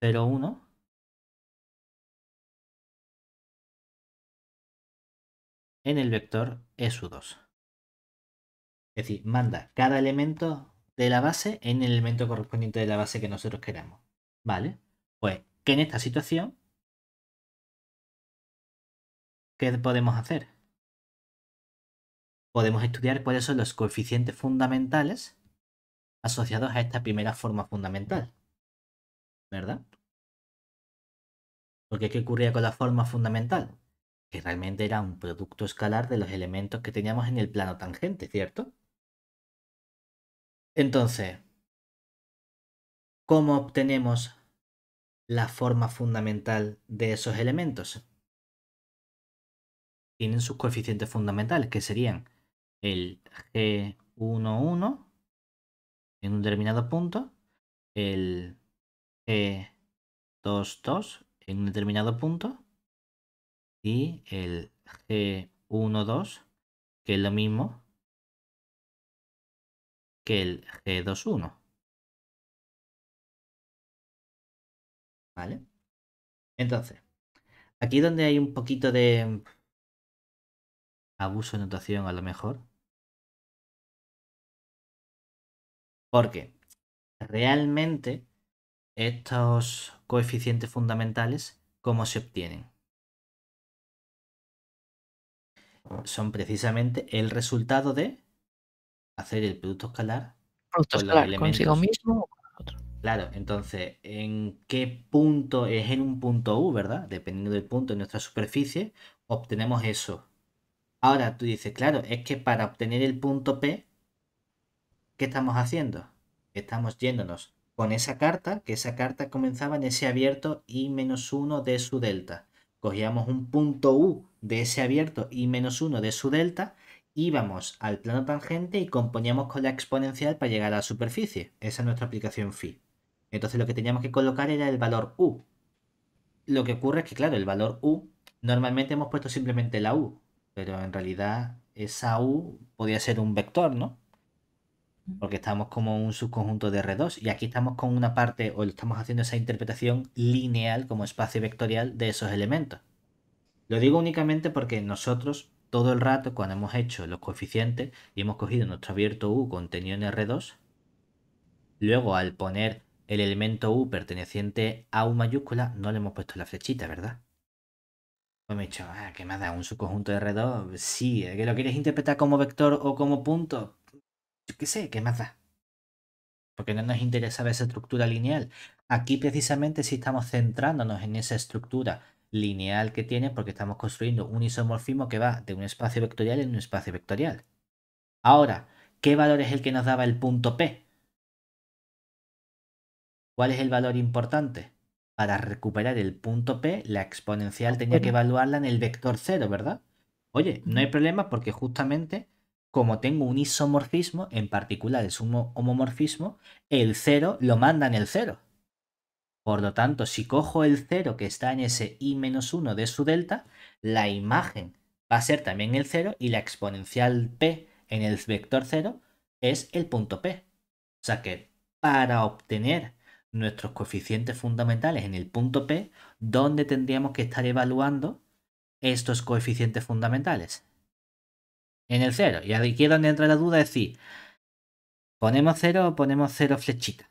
Speaker 2: 0, 1 en el vector e s 2 Es decir, manda cada elemento de la base en el elemento correspondiente de la base que nosotros queramos. ¿Vale? Pues que en esta situación, ¿qué podemos hacer? Podemos estudiar cuáles son los coeficientes fundamentales asociados
Speaker 1: a esta primera forma fundamental. ¿Verdad? Porque ¿qué ocurría con la forma fundamental? que realmente era un producto escalar de los elementos que teníamos en el plano tangente, ¿cierto? Entonces, ¿cómo obtenemos la forma fundamental de esos elementos? Tienen sus coeficientes fundamentales, que serían el G11 en un determinado punto, el G22 en un determinado punto, y el G12,
Speaker 2: que es lo mismo que el G21. ¿Vale? Entonces, aquí donde hay un poquito de abuso de notación a lo mejor. Porque
Speaker 1: realmente estos coeficientes fundamentales, ¿cómo se obtienen? son precisamente el resultado de hacer el producto escalar, con consigo mismo Claro, entonces, ¿en qué punto? Es en un punto U, ¿verdad? Dependiendo del punto de nuestra superficie, obtenemos eso. Ahora tú dices, claro, es que para obtener el punto P, ¿qué estamos haciendo? Estamos yéndonos con esa carta, que esa carta comenzaba en ese abierto I-1 de su delta cogíamos un punto U de ese abierto y menos 1 de su delta, íbamos al plano tangente y componíamos con la exponencial para llegar a la superficie. Esa es nuestra aplicación phi. Entonces lo que teníamos que colocar era el valor U. Lo que ocurre es que, claro, el valor U, normalmente hemos puesto simplemente la U, pero en realidad esa U podía ser un vector, ¿no? porque estamos como un subconjunto de R2 y aquí estamos con una parte o estamos haciendo esa interpretación lineal como espacio vectorial de esos elementos. Lo digo únicamente porque nosotros todo el rato cuando hemos hecho los coeficientes y hemos cogido nuestro abierto U contenido en R2, luego al poner el elemento U perteneciente a U mayúscula no le hemos puesto la flechita, ¿verdad? Pues me he dicho, ah, ¿qué me ha ¿Un subconjunto de R2? Sí, ¿eh? ¿que lo quieres interpretar como vector o como punto? qué sé, ¿qué más da? Porque no nos interesaba esa estructura lineal. Aquí precisamente sí estamos centrándonos en esa estructura lineal que tiene porque estamos construyendo un isomorfismo que va de un espacio vectorial en un espacio vectorial. Ahora, ¿qué valor es el que nos daba el punto P? ¿Cuál es el valor importante? Para recuperar el punto P, la exponencial tenía que evaluarla en el vector 0, ¿verdad? Oye, no hay problema porque justamente como tengo un isomorfismo, en particular es un homomorfismo, el 0 lo manda en el 0. Por lo tanto, si cojo el 0 que está en ese i-1 de su delta, la imagen va a ser también el 0 y la exponencial p en el vector 0 es el punto p. O sea que para obtener nuestros coeficientes fundamentales en el punto p, ¿dónde tendríamos que estar evaluando estos coeficientes fundamentales? en el cero. Y aquí donde entra la duda es si ponemos cero o ponemos cero flechita.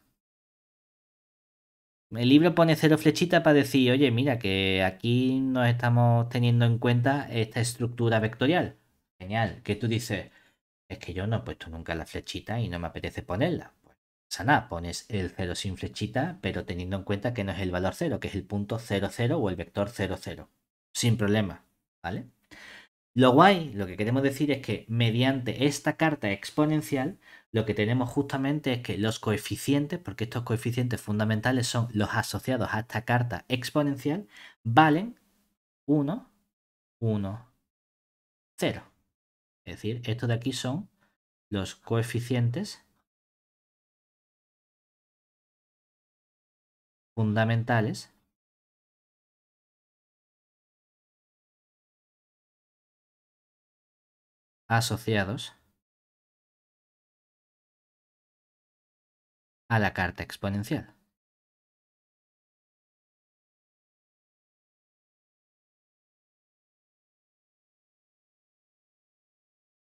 Speaker 1: El libro pone cero flechita para decir, oye, mira, que aquí no estamos teniendo en cuenta esta estructura vectorial. Genial. Que tú dices, es que yo no he puesto nunca la flechita y no me apetece ponerla. Pues, sana, pones el cero sin flechita, pero teniendo en cuenta que no es el valor cero, que es el punto cero o el vector cero. Sin problema, ¿vale? Lo guay, lo que queremos decir es que mediante esta carta exponencial, lo que tenemos justamente es que los coeficientes, porque estos coeficientes fundamentales son los asociados a esta carta exponencial,
Speaker 2: valen 1, 1, 0. Es decir, estos de aquí son los coeficientes fundamentales asociados a la carta exponencial.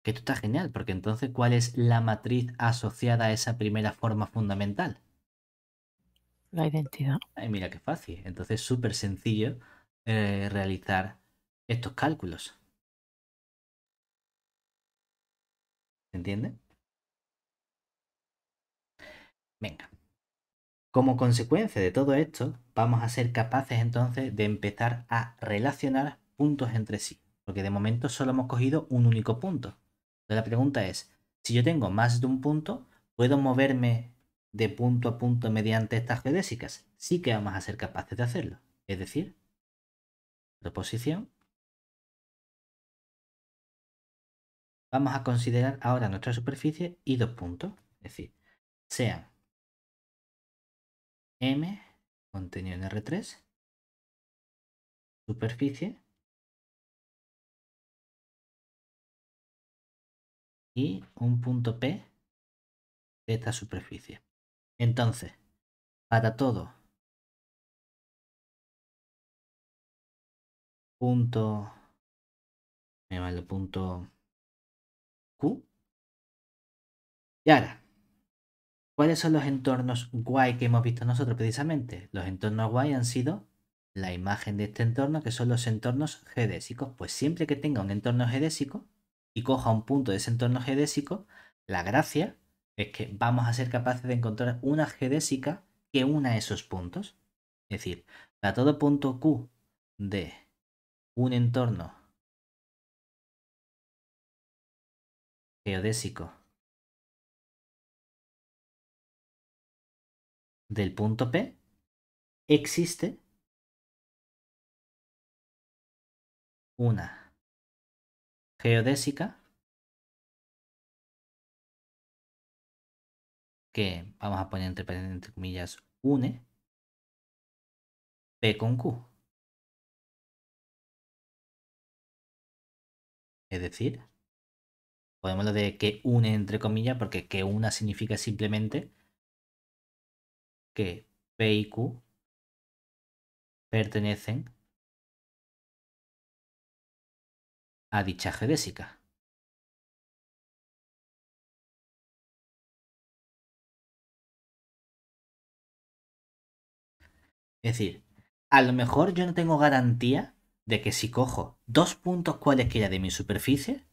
Speaker 2: Que esto está genial, porque entonces, ¿cuál es la matriz asociada a esa primera forma
Speaker 1: fundamental?
Speaker 3: La identidad.
Speaker 1: mira qué fácil. Entonces, súper sencillo eh, realizar estos cálculos. entiende? Venga. Como consecuencia de todo esto, vamos a ser capaces entonces de empezar a relacionar puntos entre sí, porque de momento solo hemos cogido un único punto. Entonces la pregunta es, si yo tengo más de un punto, ¿puedo moverme de punto a punto mediante estas geodésicas? Sí que vamos a ser capaces de hacerlo. Es decir,
Speaker 2: proposición Vamos a considerar ahora nuestra superficie y dos puntos. Es decir, sean M, contenido en R3, superficie y un punto P de esta superficie. Entonces, para todo punto, me punto y ahora, ¿cuáles son los
Speaker 1: entornos guay que hemos visto nosotros precisamente? Los entornos guay han sido la imagen de este entorno, que son los entornos geodésicos. Pues siempre que tenga un entorno geodésico y coja un punto de ese entorno geodésico, la gracia es que vamos a ser capaces de encontrar una geodésica que una esos puntos. Es decir, para todo punto Q
Speaker 2: de un entorno geodésico del punto P existe una geodésica que vamos a poner entre, entre comillas une P con Q. Es decir, Podemos lo de que une entre comillas, porque que una significa simplemente que P y Q pertenecen a dicha geodésica. Es decir, a lo mejor yo no tengo
Speaker 1: garantía de que si cojo dos puntos cualesquiera de mi superficie,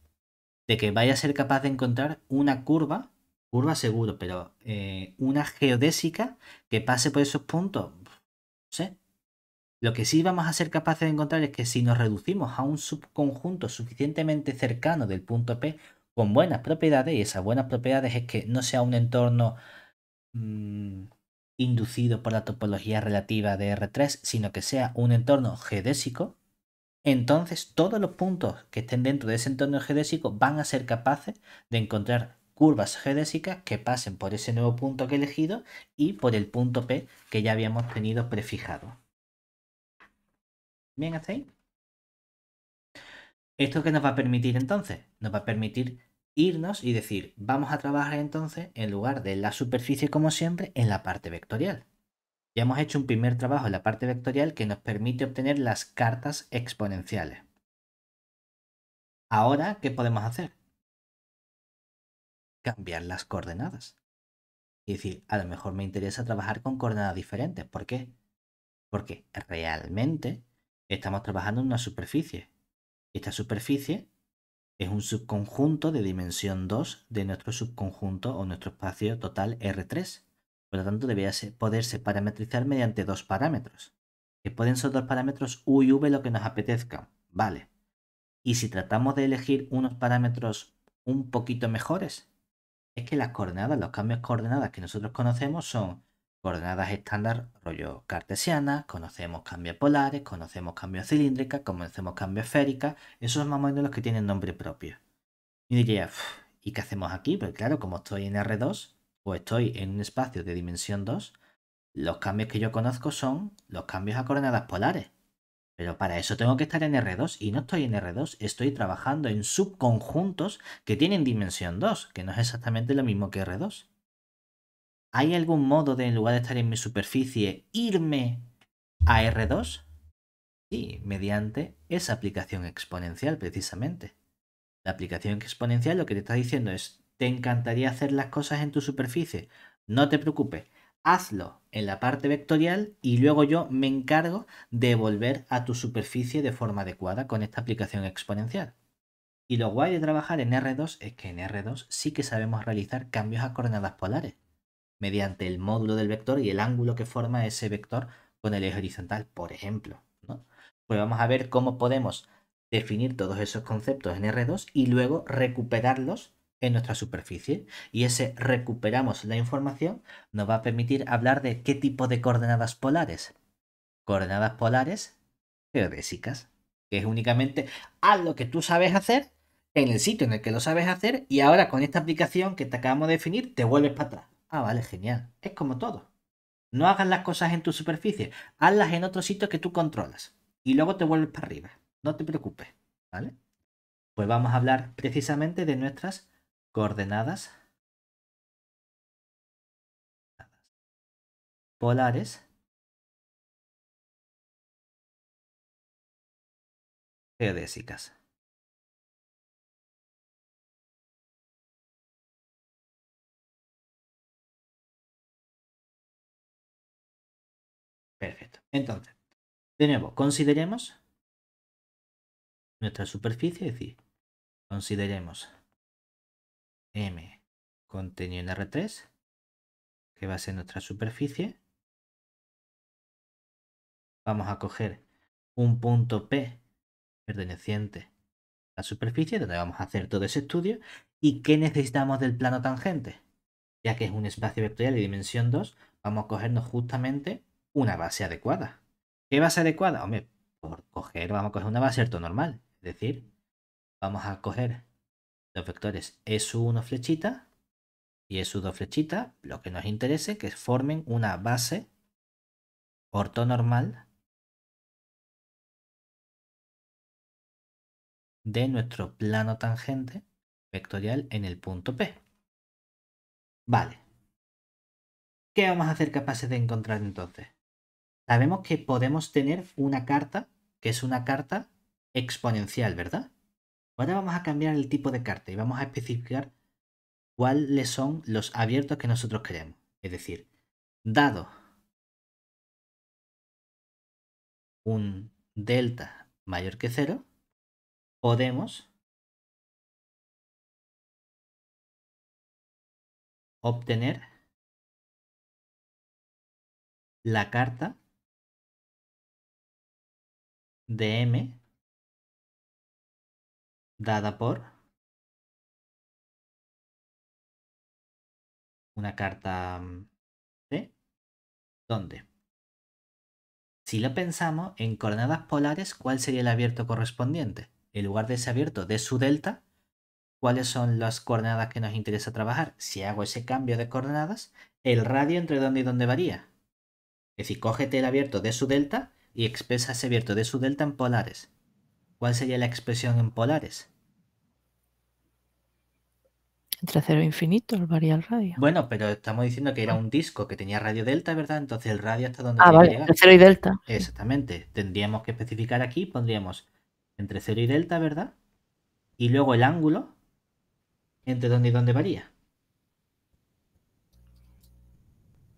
Speaker 1: de que vaya a ser capaz de encontrar una curva, curva seguro, pero eh, una geodésica que pase por esos puntos. No sé. Lo que sí vamos a ser capaces de encontrar es que si nos reducimos a un subconjunto suficientemente cercano del punto P con buenas propiedades, y esas buenas propiedades es que no sea un entorno mm, inducido por la topología relativa de R3, sino que sea un entorno geodésico, entonces todos los puntos que estén dentro de ese entorno geodésico van a ser capaces de encontrar curvas geodésicas que pasen por ese nuevo punto que he elegido y por el punto P que ya habíamos tenido prefijado. ¿Bien hasta ahí? ¿Esto qué nos va a permitir entonces? Nos va a permitir irnos y decir, vamos a trabajar entonces en lugar de la superficie como siempre en la parte vectorial. Ya hemos hecho un primer trabajo en la parte vectorial que nos permite obtener las
Speaker 2: cartas exponenciales. Ahora, ¿qué podemos hacer? Cambiar las coordenadas. Es decir, a lo mejor
Speaker 1: me interesa trabajar con coordenadas diferentes. ¿Por qué? Porque realmente estamos trabajando en una superficie. Esta superficie es un subconjunto de dimensión 2 de nuestro subconjunto o nuestro espacio total R3. Por lo tanto, debería poderse parametrizar mediante dos parámetros. Que pueden ser dos parámetros u y v lo que nos apetezca. Vale. Y si tratamos de elegir unos parámetros un poquito mejores, es que las coordenadas, los cambios coordenadas que nosotros conocemos son coordenadas estándar rollo cartesiana, conocemos cambios polares, conocemos cambios cilíndricas, conocemos cambios esféricas, esos más o menos los que tienen nombre propio. Y diría, ¿y qué hacemos aquí? Pues claro, como estoy en R2, o estoy en un espacio de dimensión 2, los cambios que yo conozco son los cambios a coordenadas polares. Pero para eso tengo que estar en R2 y no estoy en R2, estoy trabajando en subconjuntos que tienen dimensión 2, que no es exactamente lo mismo que R2. ¿Hay algún modo de, en lugar de estar en mi superficie, irme a R2? Sí, mediante esa aplicación exponencial precisamente. La aplicación exponencial lo que te está diciendo es, ¿Te encantaría hacer las cosas en tu superficie? No te preocupes, hazlo en la parte vectorial y luego yo me encargo de volver a tu superficie de forma adecuada con esta aplicación exponencial. Y lo guay de trabajar en R2 es que en R2 sí que sabemos realizar cambios a coordenadas polares, mediante el módulo del vector y el ángulo que forma ese vector con el eje horizontal, por ejemplo. Pues vamos a ver cómo podemos definir todos esos conceptos en R2 y luego recuperarlos en nuestra superficie y ese recuperamos la información nos va a permitir hablar de qué tipo de coordenadas polares. Coordenadas polares geodésicas, que es únicamente haz lo que tú sabes hacer en el sitio en el que lo sabes hacer y ahora con esta aplicación que te acabamos de definir te vuelves para atrás. Ah, vale, genial. Es como todo. No hagas las cosas en tu superficie, hazlas en otro sitio que tú controlas y luego te vuelves para arriba. No te preocupes, ¿vale? Pues vamos a hablar precisamente de
Speaker 2: nuestras coordenadas polares geodésicas. Perfecto. Entonces, de nuevo, consideremos nuestra superficie, es decir, consideremos M contenido en R3, que va a ser nuestra superficie. Vamos a coger
Speaker 1: un punto P perteneciente a la superficie, donde vamos a hacer todo ese estudio. ¿Y qué necesitamos del plano tangente? Ya que es un espacio vectorial de dimensión 2, vamos a cogernos justamente una base adecuada. ¿Qué base adecuada? Hombre, por coger, vamos a coger una base ortonormal. Es decir, vamos a coger los vectores e su 1 flechita y e su 2 flechita, lo que nos interese que
Speaker 2: formen una base ortonormal de nuestro plano tangente vectorial en el punto P. Vale. ¿Qué
Speaker 1: vamos a hacer capaces de encontrar entonces? Sabemos que podemos tener una carta, que es una carta exponencial, ¿verdad? Ahora vamos a cambiar el tipo de carta y vamos a especificar cuáles son los abiertos que nosotros queremos. Es decir,
Speaker 2: dado un delta mayor que cero, podemos obtener la carta de M dada por una carta de mm, dónde. Si lo pensamos, en coordenadas
Speaker 1: polares, ¿cuál sería el abierto correspondiente? En lugar de ese abierto de su delta, ¿cuáles son las coordenadas que nos interesa trabajar? Si hago ese cambio de coordenadas, el radio entre dónde y dónde varía. Es decir, cógete el abierto de su delta y expresa ese abierto de su delta en polares. ¿Cuál sería la expresión en polares? Entre cero e infinito varía el radio. Bueno, pero estamos diciendo que era ah. un disco que tenía radio delta, ¿verdad? Entonces el radio hasta donde. Ah, vale, entre cero y delta. Exactamente. Tendríamos que especificar aquí, pondríamos entre cero y delta, ¿verdad? Y luego el ángulo, entre dónde y dónde varía.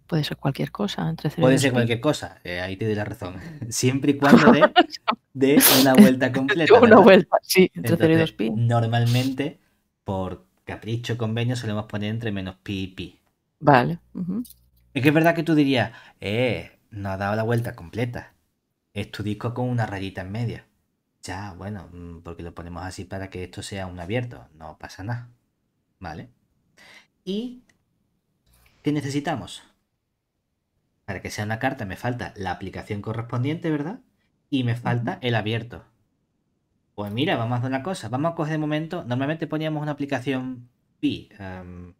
Speaker 1: Puede ser cualquier cosa, entre cero Puede ser cualquier cosa, eh, ahí te doy la razón. Siempre y cuando de una vuelta completa. una vuelta, sí, Normalmente, por capricho convenio, solemos poner entre menos pi y pi. Vale. Es que es verdad que tú dirías, eh, no ha dado la vuelta completa. Es tu disco con una rayita en media Ya, bueno, mm, porque lo ponemos así para que esto sea un abierto. No pasa nada. ¿Vale? ¿Y qué necesitamos? Para que sea una carta me falta la aplicación correspondiente, ¿verdad? y me falta el abierto. Pues mira, vamos a hacer una cosa. Vamos a coger de momento. Normalmente poníamos una aplicación Pi. Em,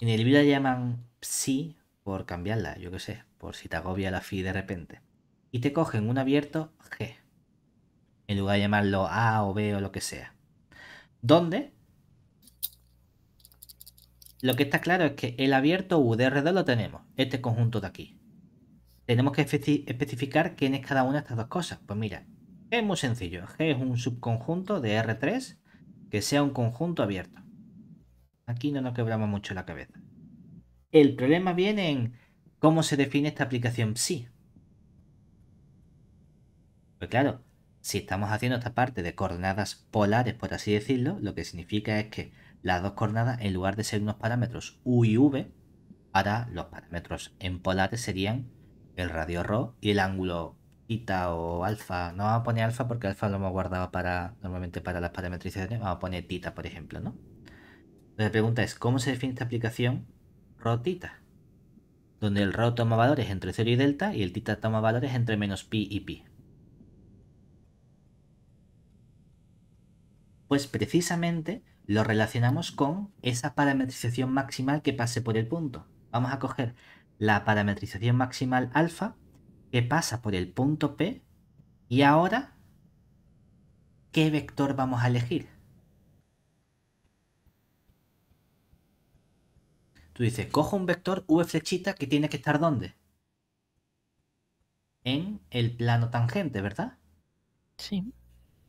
Speaker 1: en el libro la llaman Psi por cambiarla, yo qué sé, por si te agobia la Fi de repente. Y te cogen un abierto G. En lugar de llamarlo A o B o lo que sea. Donde lo que está claro es que el abierto udr 2 lo tenemos, este conjunto de aquí tenemos que especificar quién es cada una de estas dos cosas. Pues mira, es muy sencillo. G es un subconjunto de R3 que sea un conjunto abierto. Aquí no nos quebramos mucho la cabeza. El problema viene en cómo se define esta aplicación Psi. Pues claro, si estamos haciendo esta parte de coordenadas polares, por así decirlo, lo que significa es que las dos coordenadas, en lugar de ser unos parámetros U y V, para los parámetros en polares serían el radio rho y el ángulo tita o alfa. No vamos a poner alfa porque alfa lo hemos guardado para normalmente para las parametrizaciones. Vamos a poner tita, por ejemplo, ¿no? la pregunta es, ¿cómo se define esta aplicación rotita tita? Donde el rho toma valores entre 0 y delta y el tita toma valores entre menos pi y pi. Pues precisamente lo relacionamos con esa parametrización maximal que pase por el punto. Vamos a coger la parametrización maximal alfa que pasa por el punto P. Y ahora, ¿qué vector vamos a elegir? Tú dices, cojo un vector V flechita que tiene que estar ¿dónde? En el plano tangente, ¿verdad? Sí.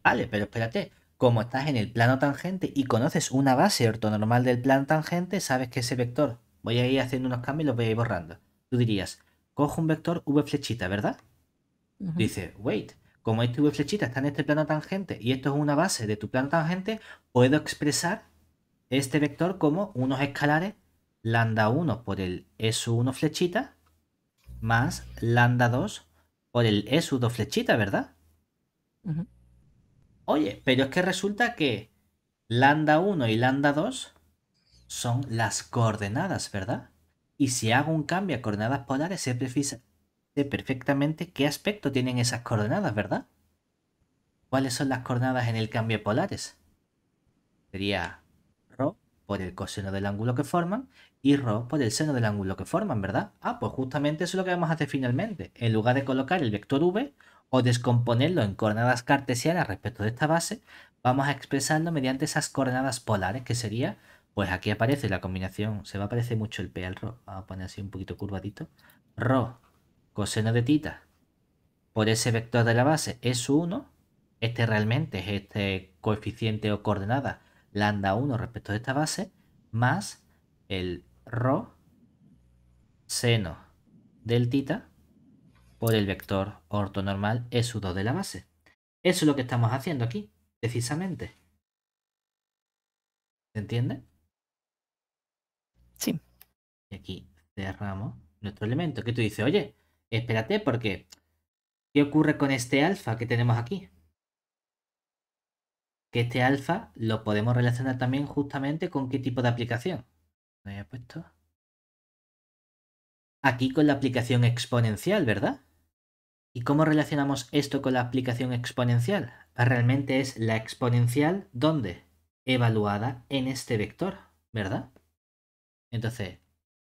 Speaker 1: Vale, pero espérate. Como estás en el plano tangente y conoces una base ortonormal del plano tangente, sabes que ese vector Voy a ir haciendo unos cambios y los voy a ir borrando. Tú dirías, cojo un vector V flechita, ¿verdad? Dice, wait, como este V flechita está en este plano tangente y esto es una base de tu plano tangente, puedo expresar este vector como unos escalares lambda 1 por el e SU1 flechita más lambda 2 por el e SU2 flechita, ¿verdad? Oye, pero es que resulta que lambda 1 y lambda 2 son las coordenadas, ¿verdad? Y si hago un cambio a coordenadas polares, sé, perfectamente qué aspecto tienen esas coordenadas, ¿verdad? ¿Cuáles son las coordenadas en el cambio de polares? Sería ρ por el coseno del ángulo que forman y ρ por el seno del ángulo que forman, ¿verdad? Ah, pues justamente eso es lo que vamos a hacer finalmente. En lugar de colocar el vector v o descomponerlo en coordenadas cartesianas respecto de esta base, vamos a expresarlo mediante esas coordenadas polares que sería pues aquí aparece la combinación, se va a aparecer mucho el P al Rho. Vamos a poner así un poquito curvadito. Rho coseno de tita por ese vector de la base es 1. Este realmente es este coeficiente o coordenada lambda 1 respecto de esta base, más el rho seno del tita por el vector ortonormal e SU2 de la base. Eso es lo que estamos haciendo aquí, precisamente. ¿Se entiende? Y aquí cerramos nuestro elemento. Que tú dices, oye, espérate, porque ¿qué ocurre con este alfa que tenemos aquí? Que este alfa lo podemos relacionar también justamente con qué tipo de aplicación. ¿Me he puesto? Aquí con la aplicación exponencial, ¿verdad? ¿Y cómo relacionamos esto con la aplicación exponencial? Pues realmente es la exponencial, ¿dónde? Evaluada en este vector, ¿verdad? Entonces,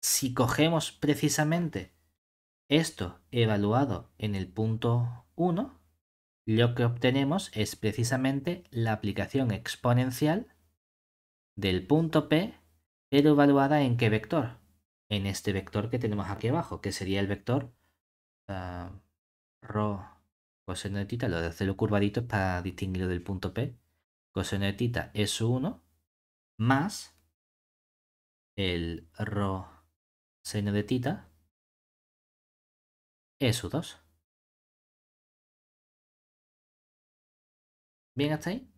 Speaker 1: si cogemos precisamente esto evaluado en el punto 1, lo que obtenemos es precisamente la aplicación exponencial del punto P, pero evaluada en qué vector? En este vector que tenemos aquí abajo, que sería el vector ρ ah, coseno de tita, lo de hacerlo curvadito es para distinguirlo del punto P, coseno de tita es 1
Speaker 2: más el ρ seno de tita SU2. ¿Bien hasta ahí?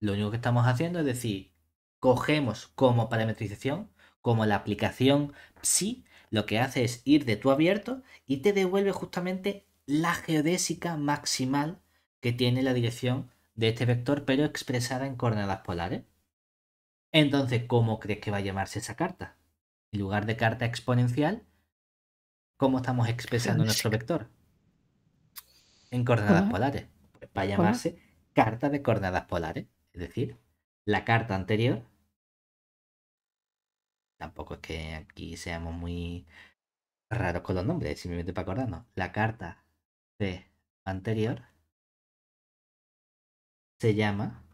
Speaker 2: Lo único que estamos haciendo es decir,
Speaker 1: cogemos como parametrización, como la aplicación Psi, lo que hace es ir de tu abierto y te devuelve justamente la geodésica maximal que tiene la dirección de este vector, pero expresada en coordenadas polares. Entonces, ¿cómo crees que va a llamarse esa carta? en lugar de carta exponencial, ¿cómo estamos expresando nuestro vector? En coordenadas polares.
Speaker 3: Pues va a llamarse
Speaker 1: carta de coordenadas polares. Es decir, la carta anterior. Tampoco es que aquí seamos muy
Speaker 2: raros con los nombres, simplemente para acordarnos. La carta de anterior se llama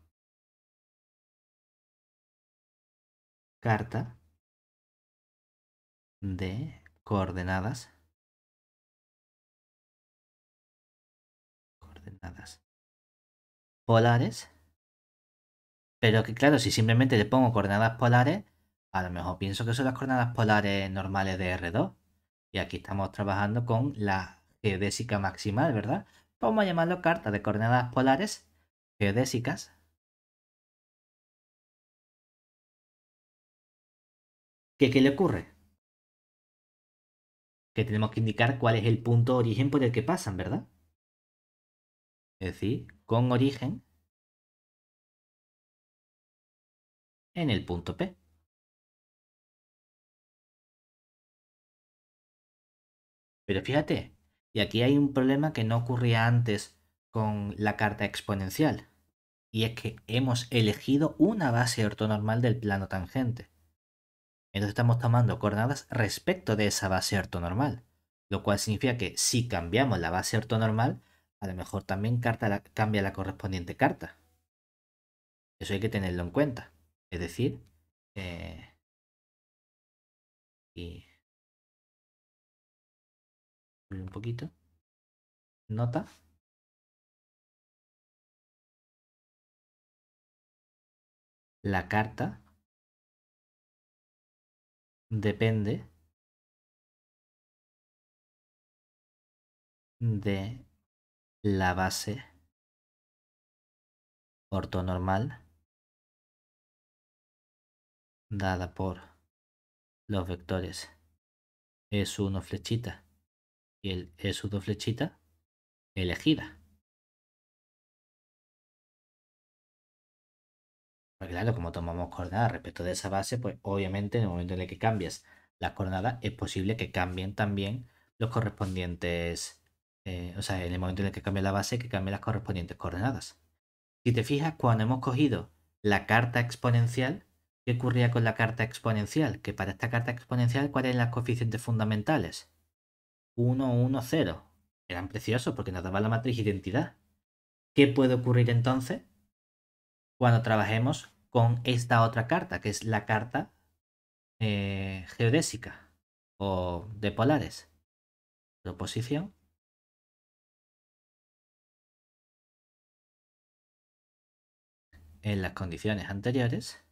Speaker 2: carta de coordenadas. Coordenadas polares. Pero que claro, si simplemente le pongo
Speaker 1: coordenadas polares, a lo mejor pienso que son las coordenadas polares normales de R2. Y aquí estamos trabajando con la geodésica maximal, ¿verdad? Vamos a llamarlo carta de
Speaker 2: coordenadas polares geodésicas. ¿Qué, qué le ocurre? que tenemos que indicar cuál es el punto de origen por el que pasan, ¿verdad? Es decir, con origen en el punto P. Pero fíjate, y aquí hay un problema que no ocurría antes con
Speaker 1: la carta exponencial, y es que hemos elegido una base ortonormal del plano tangente. Entonces estamos tomando coordenadas respecto de esa base ortonormal, lo cual significa que si cambiamos la base ortonormal, a lo mejor también
Speaker 2: cambia la correspondiente carta. Eso hay que tenerlo en cuenta. Es decir, eh, un poquito. Nota. La carta depende de la base ortonormal dada por los vectores es 1 flechita y el S2 flechita elegida. claro, como tomamos coordenadas
Speaker 1: respecto de esa base, pues obviamente en el momento en el que cambias las coordenadas, es posible que cambien también los correspondientes, eh, o sea, en el momento en el que cambie la base, que cambien las correspondientes coordenadas. Si te fijas, cuando hemos cogido la carta exponencial, ¿qué ocurría con la carta exponencial? Que para esta carta exponencial, ¿cuáles eran las coeficientes fundamentales? 1, 1, 0. Eran preciosos porque nos daban la matriz identidad. ¿Qué puede ocurrir entonces? Cuando trabajemos con esta otra carta,
Speaker 2: que es la carta eh, geodésica o de polares. Proposición. En las condiciones anteriores.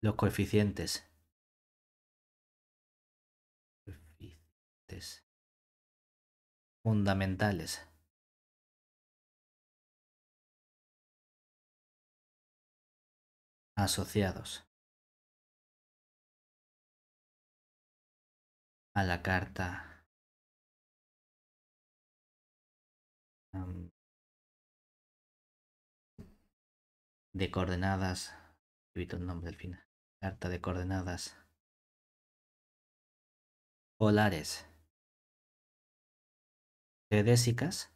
Speaker 2: Los coeficientes fundamentales. Asociados a la carta de coordenadas. el nombre al final. Carta de coordenadas polares geodésicas. Eh,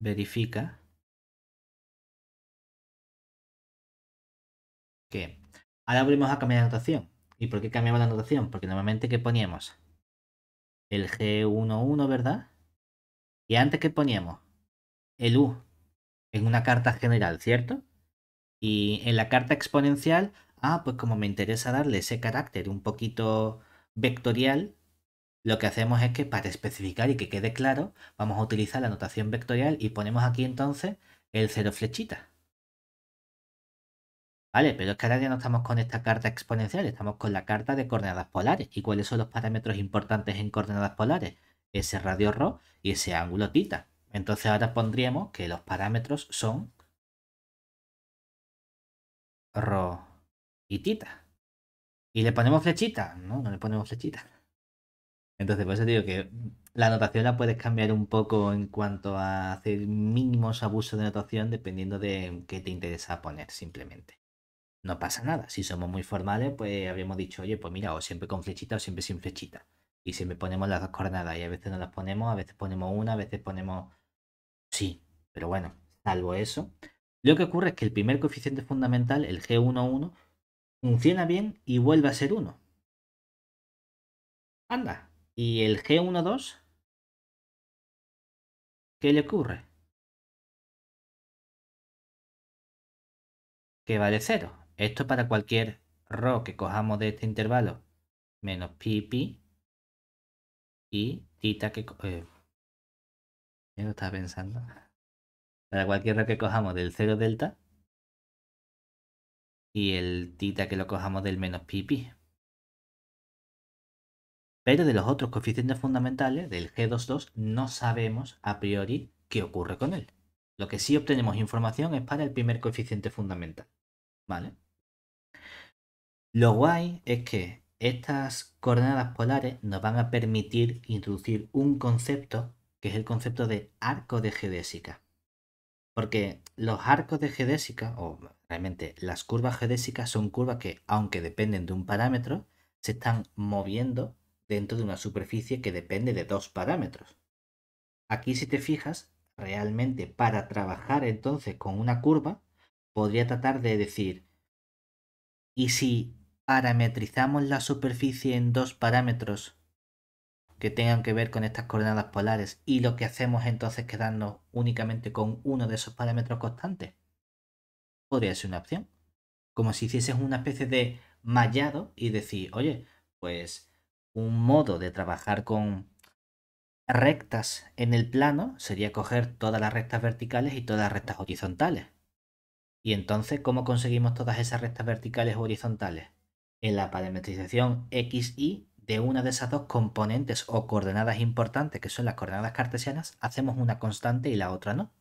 Speaker 2: Verifica que ahora volvemos a cambiar la notación. ¿Y por qué cambiamos la notación?
Speaker 1: Porque normalmente que poníamos el G11, ¿verdad? Y antes que poníamos el U en una carta general, ¿cierto? Y en la carta exponencial, ah, pues como me interesa darle ese carácter un poquito vectorial, lo que hacemos es que para especificar y que quede claro, vamos a utilizar la notación vectorial y ponemos aquí entonces el cero flechita. Vale, pero es que ahora ya no estamos con esta carta exponencial, estamos con la carta de coordenadas polares. ¿Y cuáles son los parámetros importantes en coordenadas polares? Ese radio ρ y ese ángulo tita Entonces ahora pondríamos que los parámetros son ρ y tita ¿Y le ponemos flechita? No, no le ponemos flechita. Entonces, pues eso digo que la notación la puedes cambiar un poco en cuanto a hacer mínimos abusos de notación dependiendo de qué te interesa poner simplemente. No pasa nada. Si somos muy formales, pues habríamos dicho, oye, pues mira, o siempre con flechita o siempre sin flechita. Y siempre ponemos las dos coordenadas y a veces no las ponemos, a veces ponemos una, a veces ponemos... Sí, pero bueno, salvo eso. Lo que ocurre es que el primer coeficiente fundamental, el G11, funciona bien y vuelve a ser 1.
Speaker 2: Anda, ¿y el G12? ¿Qué le ocurre? Que vale 0. Esto para cualquier ro que cojamos de este intervalo,
Speaker 1: menos pi pi y tita que... Eh, Me lo estaba pensando. Para cualquier ro que cojamos del 0 delta, y el tita que lo cojamos del menos pi pi. Pero de los otros coeficientes fundamentales, del G22, no sabemos a priori qué ocurre con él. Lo que sí obtenemos información es para el primer coeficiente fundamental. ¿Vale? Lo guay es que estas coordenadas polares nos van a permitir introducir un concepto que es el concepto de arco de geodésica. Porque los arcos de geodésica, o Realmente las curvas geodésicas son curvas que, aunque dependen de un parámetro, se están moviendo dentro de una superficie que depende de dos parámetros. Aquí si te fijas, realmente para trabajar entonces con una curva, podría tratar de decir, ¿y si parametrizamos la superficie en dos parámetros que tengan que ver con estas coordenadas polares y lo que hacemos entonces quedarnos únicamente con uno de esos parámetros constantes? podría ser una opción. Como si hicieses una especie de mallado y decir, oye, pues un modo de trabajar con rectas en el plano sería coger todas las rectas verticales y todas las rectas horizontales. Y entonces, ¿cómo conseguimos todas esas rectas verticales o horizontales? En la parametrización X Y de una de esas dos componentes o coordenadas importantes, que son las coordenadas cartesianas, hacemos una constante y la otra no.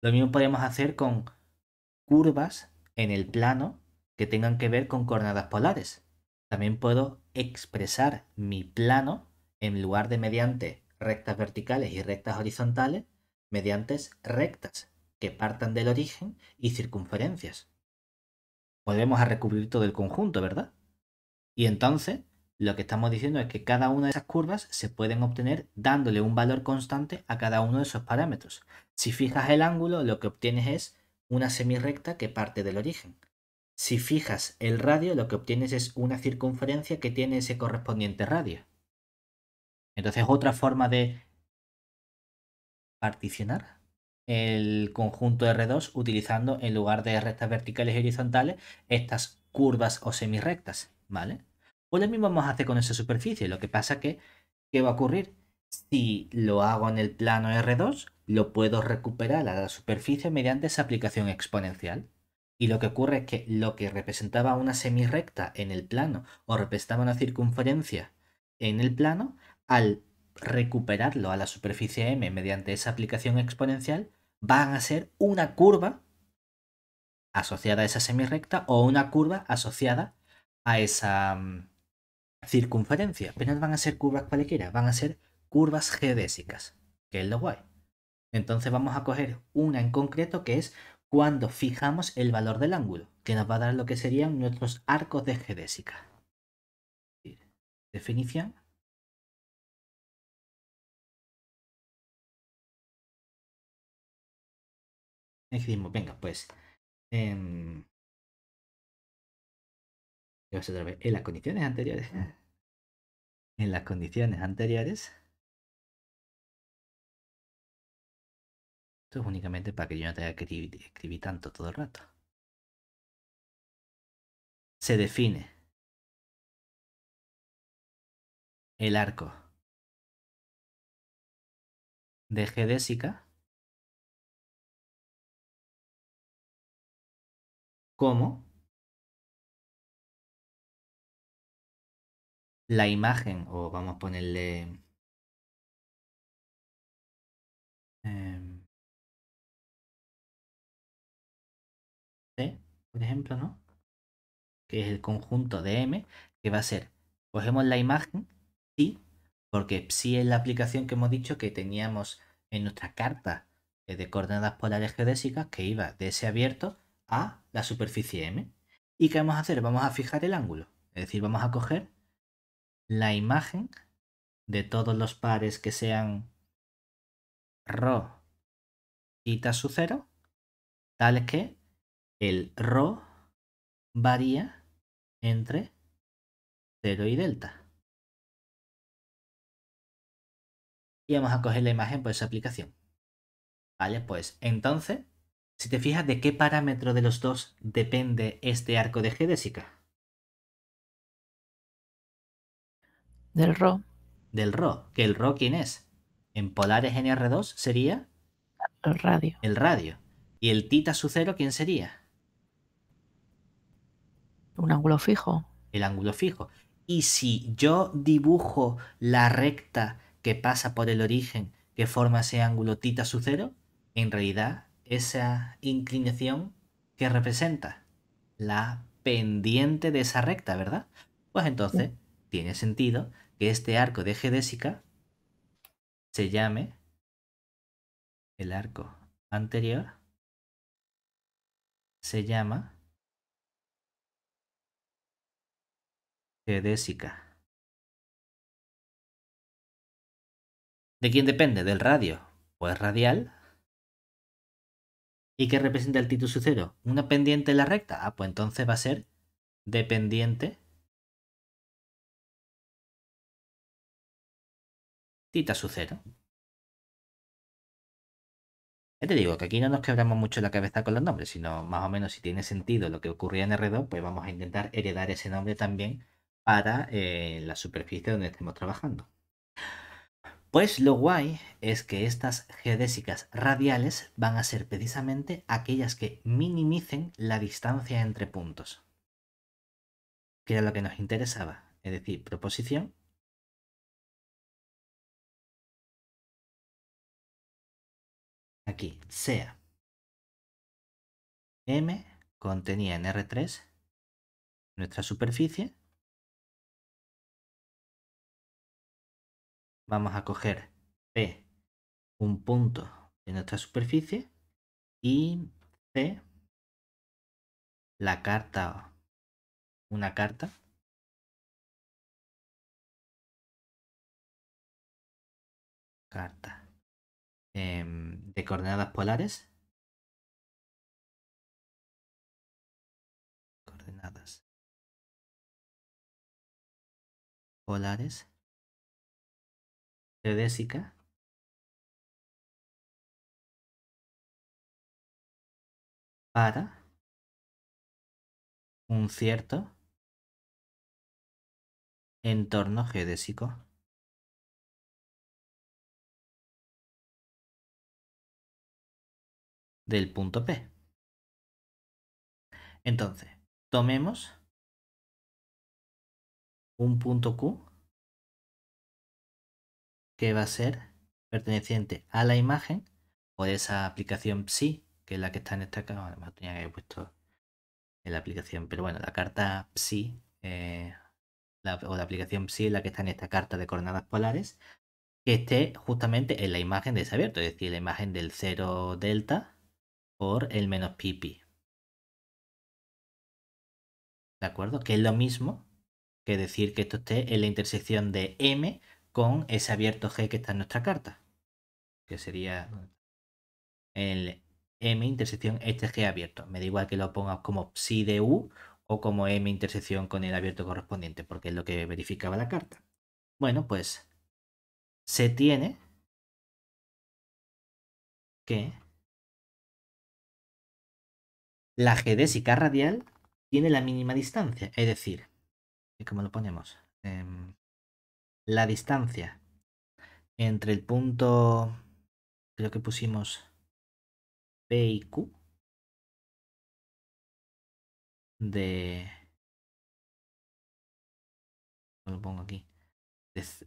Speaker 1: Lo mismo podemos hacer con curvas en el plano que tengan que ver con coordenadas polares. También puedo expresar mi plano en lugar de mediante rectas verticales y rectas horizontales, mediante rectas que partan del origen y circunferencias. Volvemos a recubrir todo el conjunto, ¿verdad? Y entonces, lo que estamos diciendo es que cada una de esas curvas se pueden obtener dándole un valor constante a cada uno de esos parámetros. Si fijas el ángulo, lo que obtienes es una semirrecta que parte del origen. Si fijas el radio, lo que obtienes es una circunferencia que tiene ese correspondiente radio. Entonces, otra forma de particionar el conjunto R2 utilizando en lugar de rectas verticales y horizontales estas curvas o semirrectas, ¿vale? Pues lo mismo vamos a hacer con esa superficie, lo que pasa que, ¿qué va a ocurrir? Si lo hago en el plano R2, lo puedo recuperar a la superficie mediante esa aplicación exponencial. Y lo que ocurre es que lo que representaba una semirrecta en el plano o representaba una circunferencia en el plano, al recuperarlo a la superficie M mediante esa aplicación exponencial, van a ser una curva asociada a esa semirrecta o una curva asociada a esa mm, circunferencia. Pero no van a ser curvas cualquiera, van a ser curvas geodésicas, que es lo guay. Entonces vamos a coger una en concreto que es cuando fijamos el valor del ángulo, que nos va a dar lo que serían nuestros arcos de geodésica.
Speaker 2: Definición. venga, pues... Em, en las condiciones anteriores. En las condiciones anteriores Esto es únicamente para que yo no tenga que escribir, tanto todo el rato. Se define el arco de geodésica como la imagen, o vamos a ponerle... Em, por ejemplo, ¿no? Que es el conjunto de M, que va a ser,
Speaker 1: cogemos la imagen, sí porque psi es la aplicación que hemos dicho que teníamos en nuestra carta eh, de coordenadas polares geodésicas que iba de ese abierto a la superficie M. ¿Y qué vamos a hacer? Vamos a fijar el ángulo. Es decir, vamos a coger la imagen de todos los pares que sean
Speaker 2: ρ y su cero, tales que el rho varía entre 0 y delta. Y vamos a coger la
Speaker 1: imagen por esa aplicación. Vale, pues entonces, si te fijas de qué parámetro de los dos depende este arco de geodésica. Del rho. Del rho. ¿Que el rho quién es? En polares en R2 sería... El radio. El radio. ¿Y el tita su cero quién sería? Un ángulo fijo. El ángulo fijo. Y si yo dibujo la recta que pasa por el origen que forma ese ángulo tita su cero, en realidad esa inclinación que representa la pendiente de esa recta, ¿verdad? Pues entonces tiene sentido que este arco de geodésica se llame el arco anterior
Speaker 2: se llama ¿De quién depende? Del radio. Pues radial. ¿Y qué representa el título cero? ¿Una pendiente en la recta? Ah, pues entonces va a ser dependiente. Tita su cero. Ya te digo que aquí no nos quebramos mucho la cabeza con los nombres, sino más
Speaker 1: o menos si tiene sentido lo que ocurría en R2, pues vamos a intentar heredar ese nombre también para eh, la superficie donde estemos trabajando. Pues lo guay es que estas geodésicas radiales van a ser precisamente aquellas que minimicen
Speaker 2: la distancia entre puntos, que era lo que nos interesaba, es decir, proposición. Aquí, sea M contenía en R3 nuestra superficie vamos a coger P, un punto de nuestra superficie, y C, la carta, una carta carta em, de coordenadas polares. Coordenadas polares geodésica para un cierto entorno geodésico. del punto P. Entonces, tomemos un punto Q que va a ser perteneciente
Speaker 1: a la imagen o de esa aplicación Psi, que es la que está en esta carta. Además, tenía que puesto en la aplicación, pero bueno, la carta Psi eh, o la aplicación Psi la que está en esta carta de coordenadas polares que esté justamente en la imagen de ese abierto, es decir, la imagen del 0 delta por el menos pi pi. ¿De acuerdo? Que es lo mismo que decir que esto esté en la intersección de m con ese abierto G que está en nuestra carta, que sería el M intersección este G abierto. Me da igual que lo pongas como psi de U o como M intersección con el abierto correspondiente, porque es lo que
Speaker 2: verificaba la carta. Bueno, pues se tiene que la geodésica radial tiene la mínima distancia, es decir, ¿cómo lo ponemos? Em, la distancia entre el punto, creo que pusimos P y Q, de... Lo pongo aquí. De C.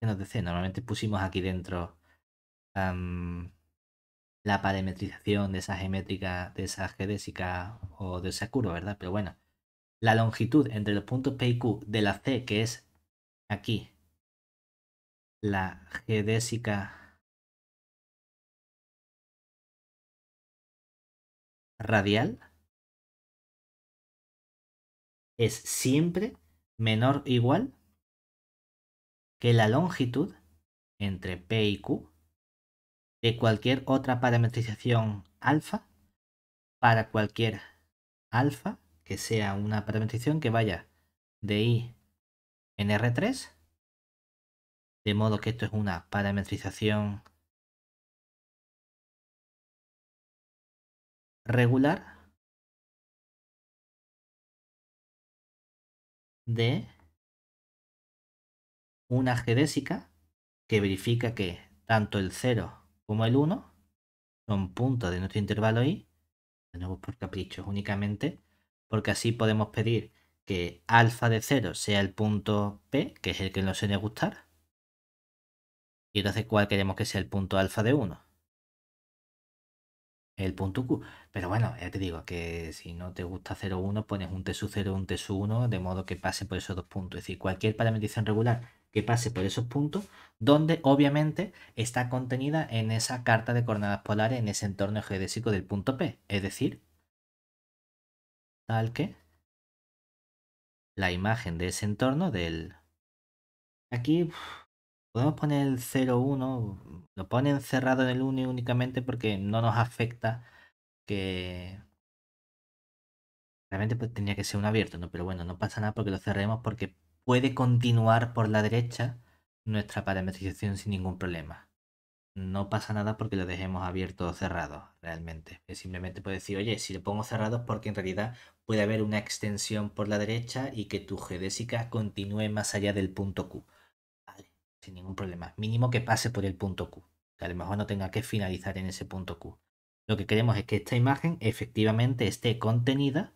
Speaker 2: Normalmente pusimos aquí dentro
Speaker 1: la parametrización de esa geométrica, de esa geodésica o de ese curva, ¿verdad? Pero bueno, la longitud entre los puntos P y Q de la C,
Speaker 2: que es aquí la geodésica radial es siempre menor o igual que la longitud entre P y Q
Speaker 1: de cualquier otra parametrización alfa para cualquier alfa que sea una parametrización que vaya de I
Speaker 2: en R3. De modo que esto es una parametrización regular de una geodésica que verifica que tanto el
Speaker 1: 0 como el 1 son puntos de nuestro intervalo y de nuevo por capricho, únicamente porque así podemos pedir que alfa de 0 sea el punto P, que es el que nos suele gustar. Y entonces, ¿cuál queremos que sea el punto alfa de 1? El punto Q. Pero bueno, ya te digo que si no te gusta 0, 1, pones un T sub 0, un T sub 1, de modo que pase por esos dos puntos. Es decir, cualquier parametrización regular que pase por esos puntos, donde obviamente está contenida en esa carta de coordenadas polares, en ese entorno geodésico del punto P. Es decir,
Speaker 2: tal que la imagen de ese entorno del... Aquí podemos poner el 0,1, lo
Speaker 1: ponen cerrado en el 1 únicamente porque no nos afecta que... Realmente pues, tenía que ser un abierto, ¿no? pero bueno, no pasa nada porque lo cerremos porque puede continuar por la derecha nuestra parametrización sin ningún problema no pasa nada porque lo dejemos abierto o cerrado realmente. Simplemente puedo decir, oye, si lo pongo cerrado es porque en realidad puede haber una extensión por la derecha y que tu geodésica continúe más allá del punto Q. sin ningún problema. Mínimo que pase por el punto Q, que a lo mejor no tenga que finalizar en ese punto Q. Lo que queremos es que esta imagen efectivamente esté contenida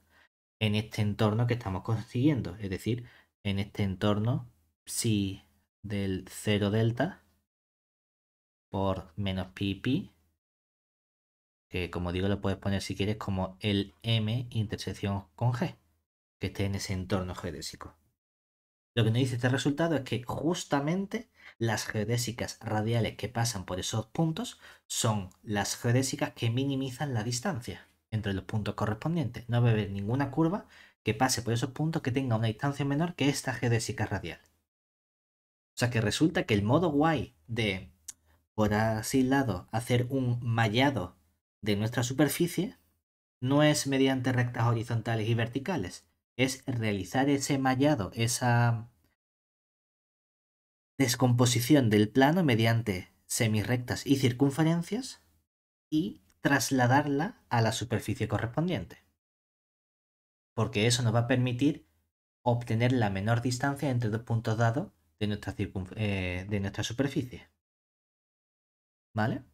Speaker 1: en este entorno que estamos consiguiendo, es decir, en este entorno psi del 0 delta por menos pi pi, que como digo lo puedes poner si quieres como el m intersección con g, que esté en ese entorno geodésico. Lo que nos dice este resultado es que justamente las geodésicas radiales que pasan por esos puntos son las geodésicas que minimizan la distancia entre los puntos correspondientes. No va a haber ninguna curva que pase por esos puntos que tenga una distancia menor que esta geodésica radial. O sea que resulta que el modo y. de por así lado, hacer un mallado de nuestra superficie no es mediante rectas horizontales y verticales, es realizar ese mallado, esa descomposición del plano mediante semirectas y circunferencias y trasladarla a la superficie correspondiente. Porque eso nos va a permitir obtener la menor distancia
Speaker 2: entre dos puntos dados de nuestra, eh, de nuestra superficie. ¿Vale?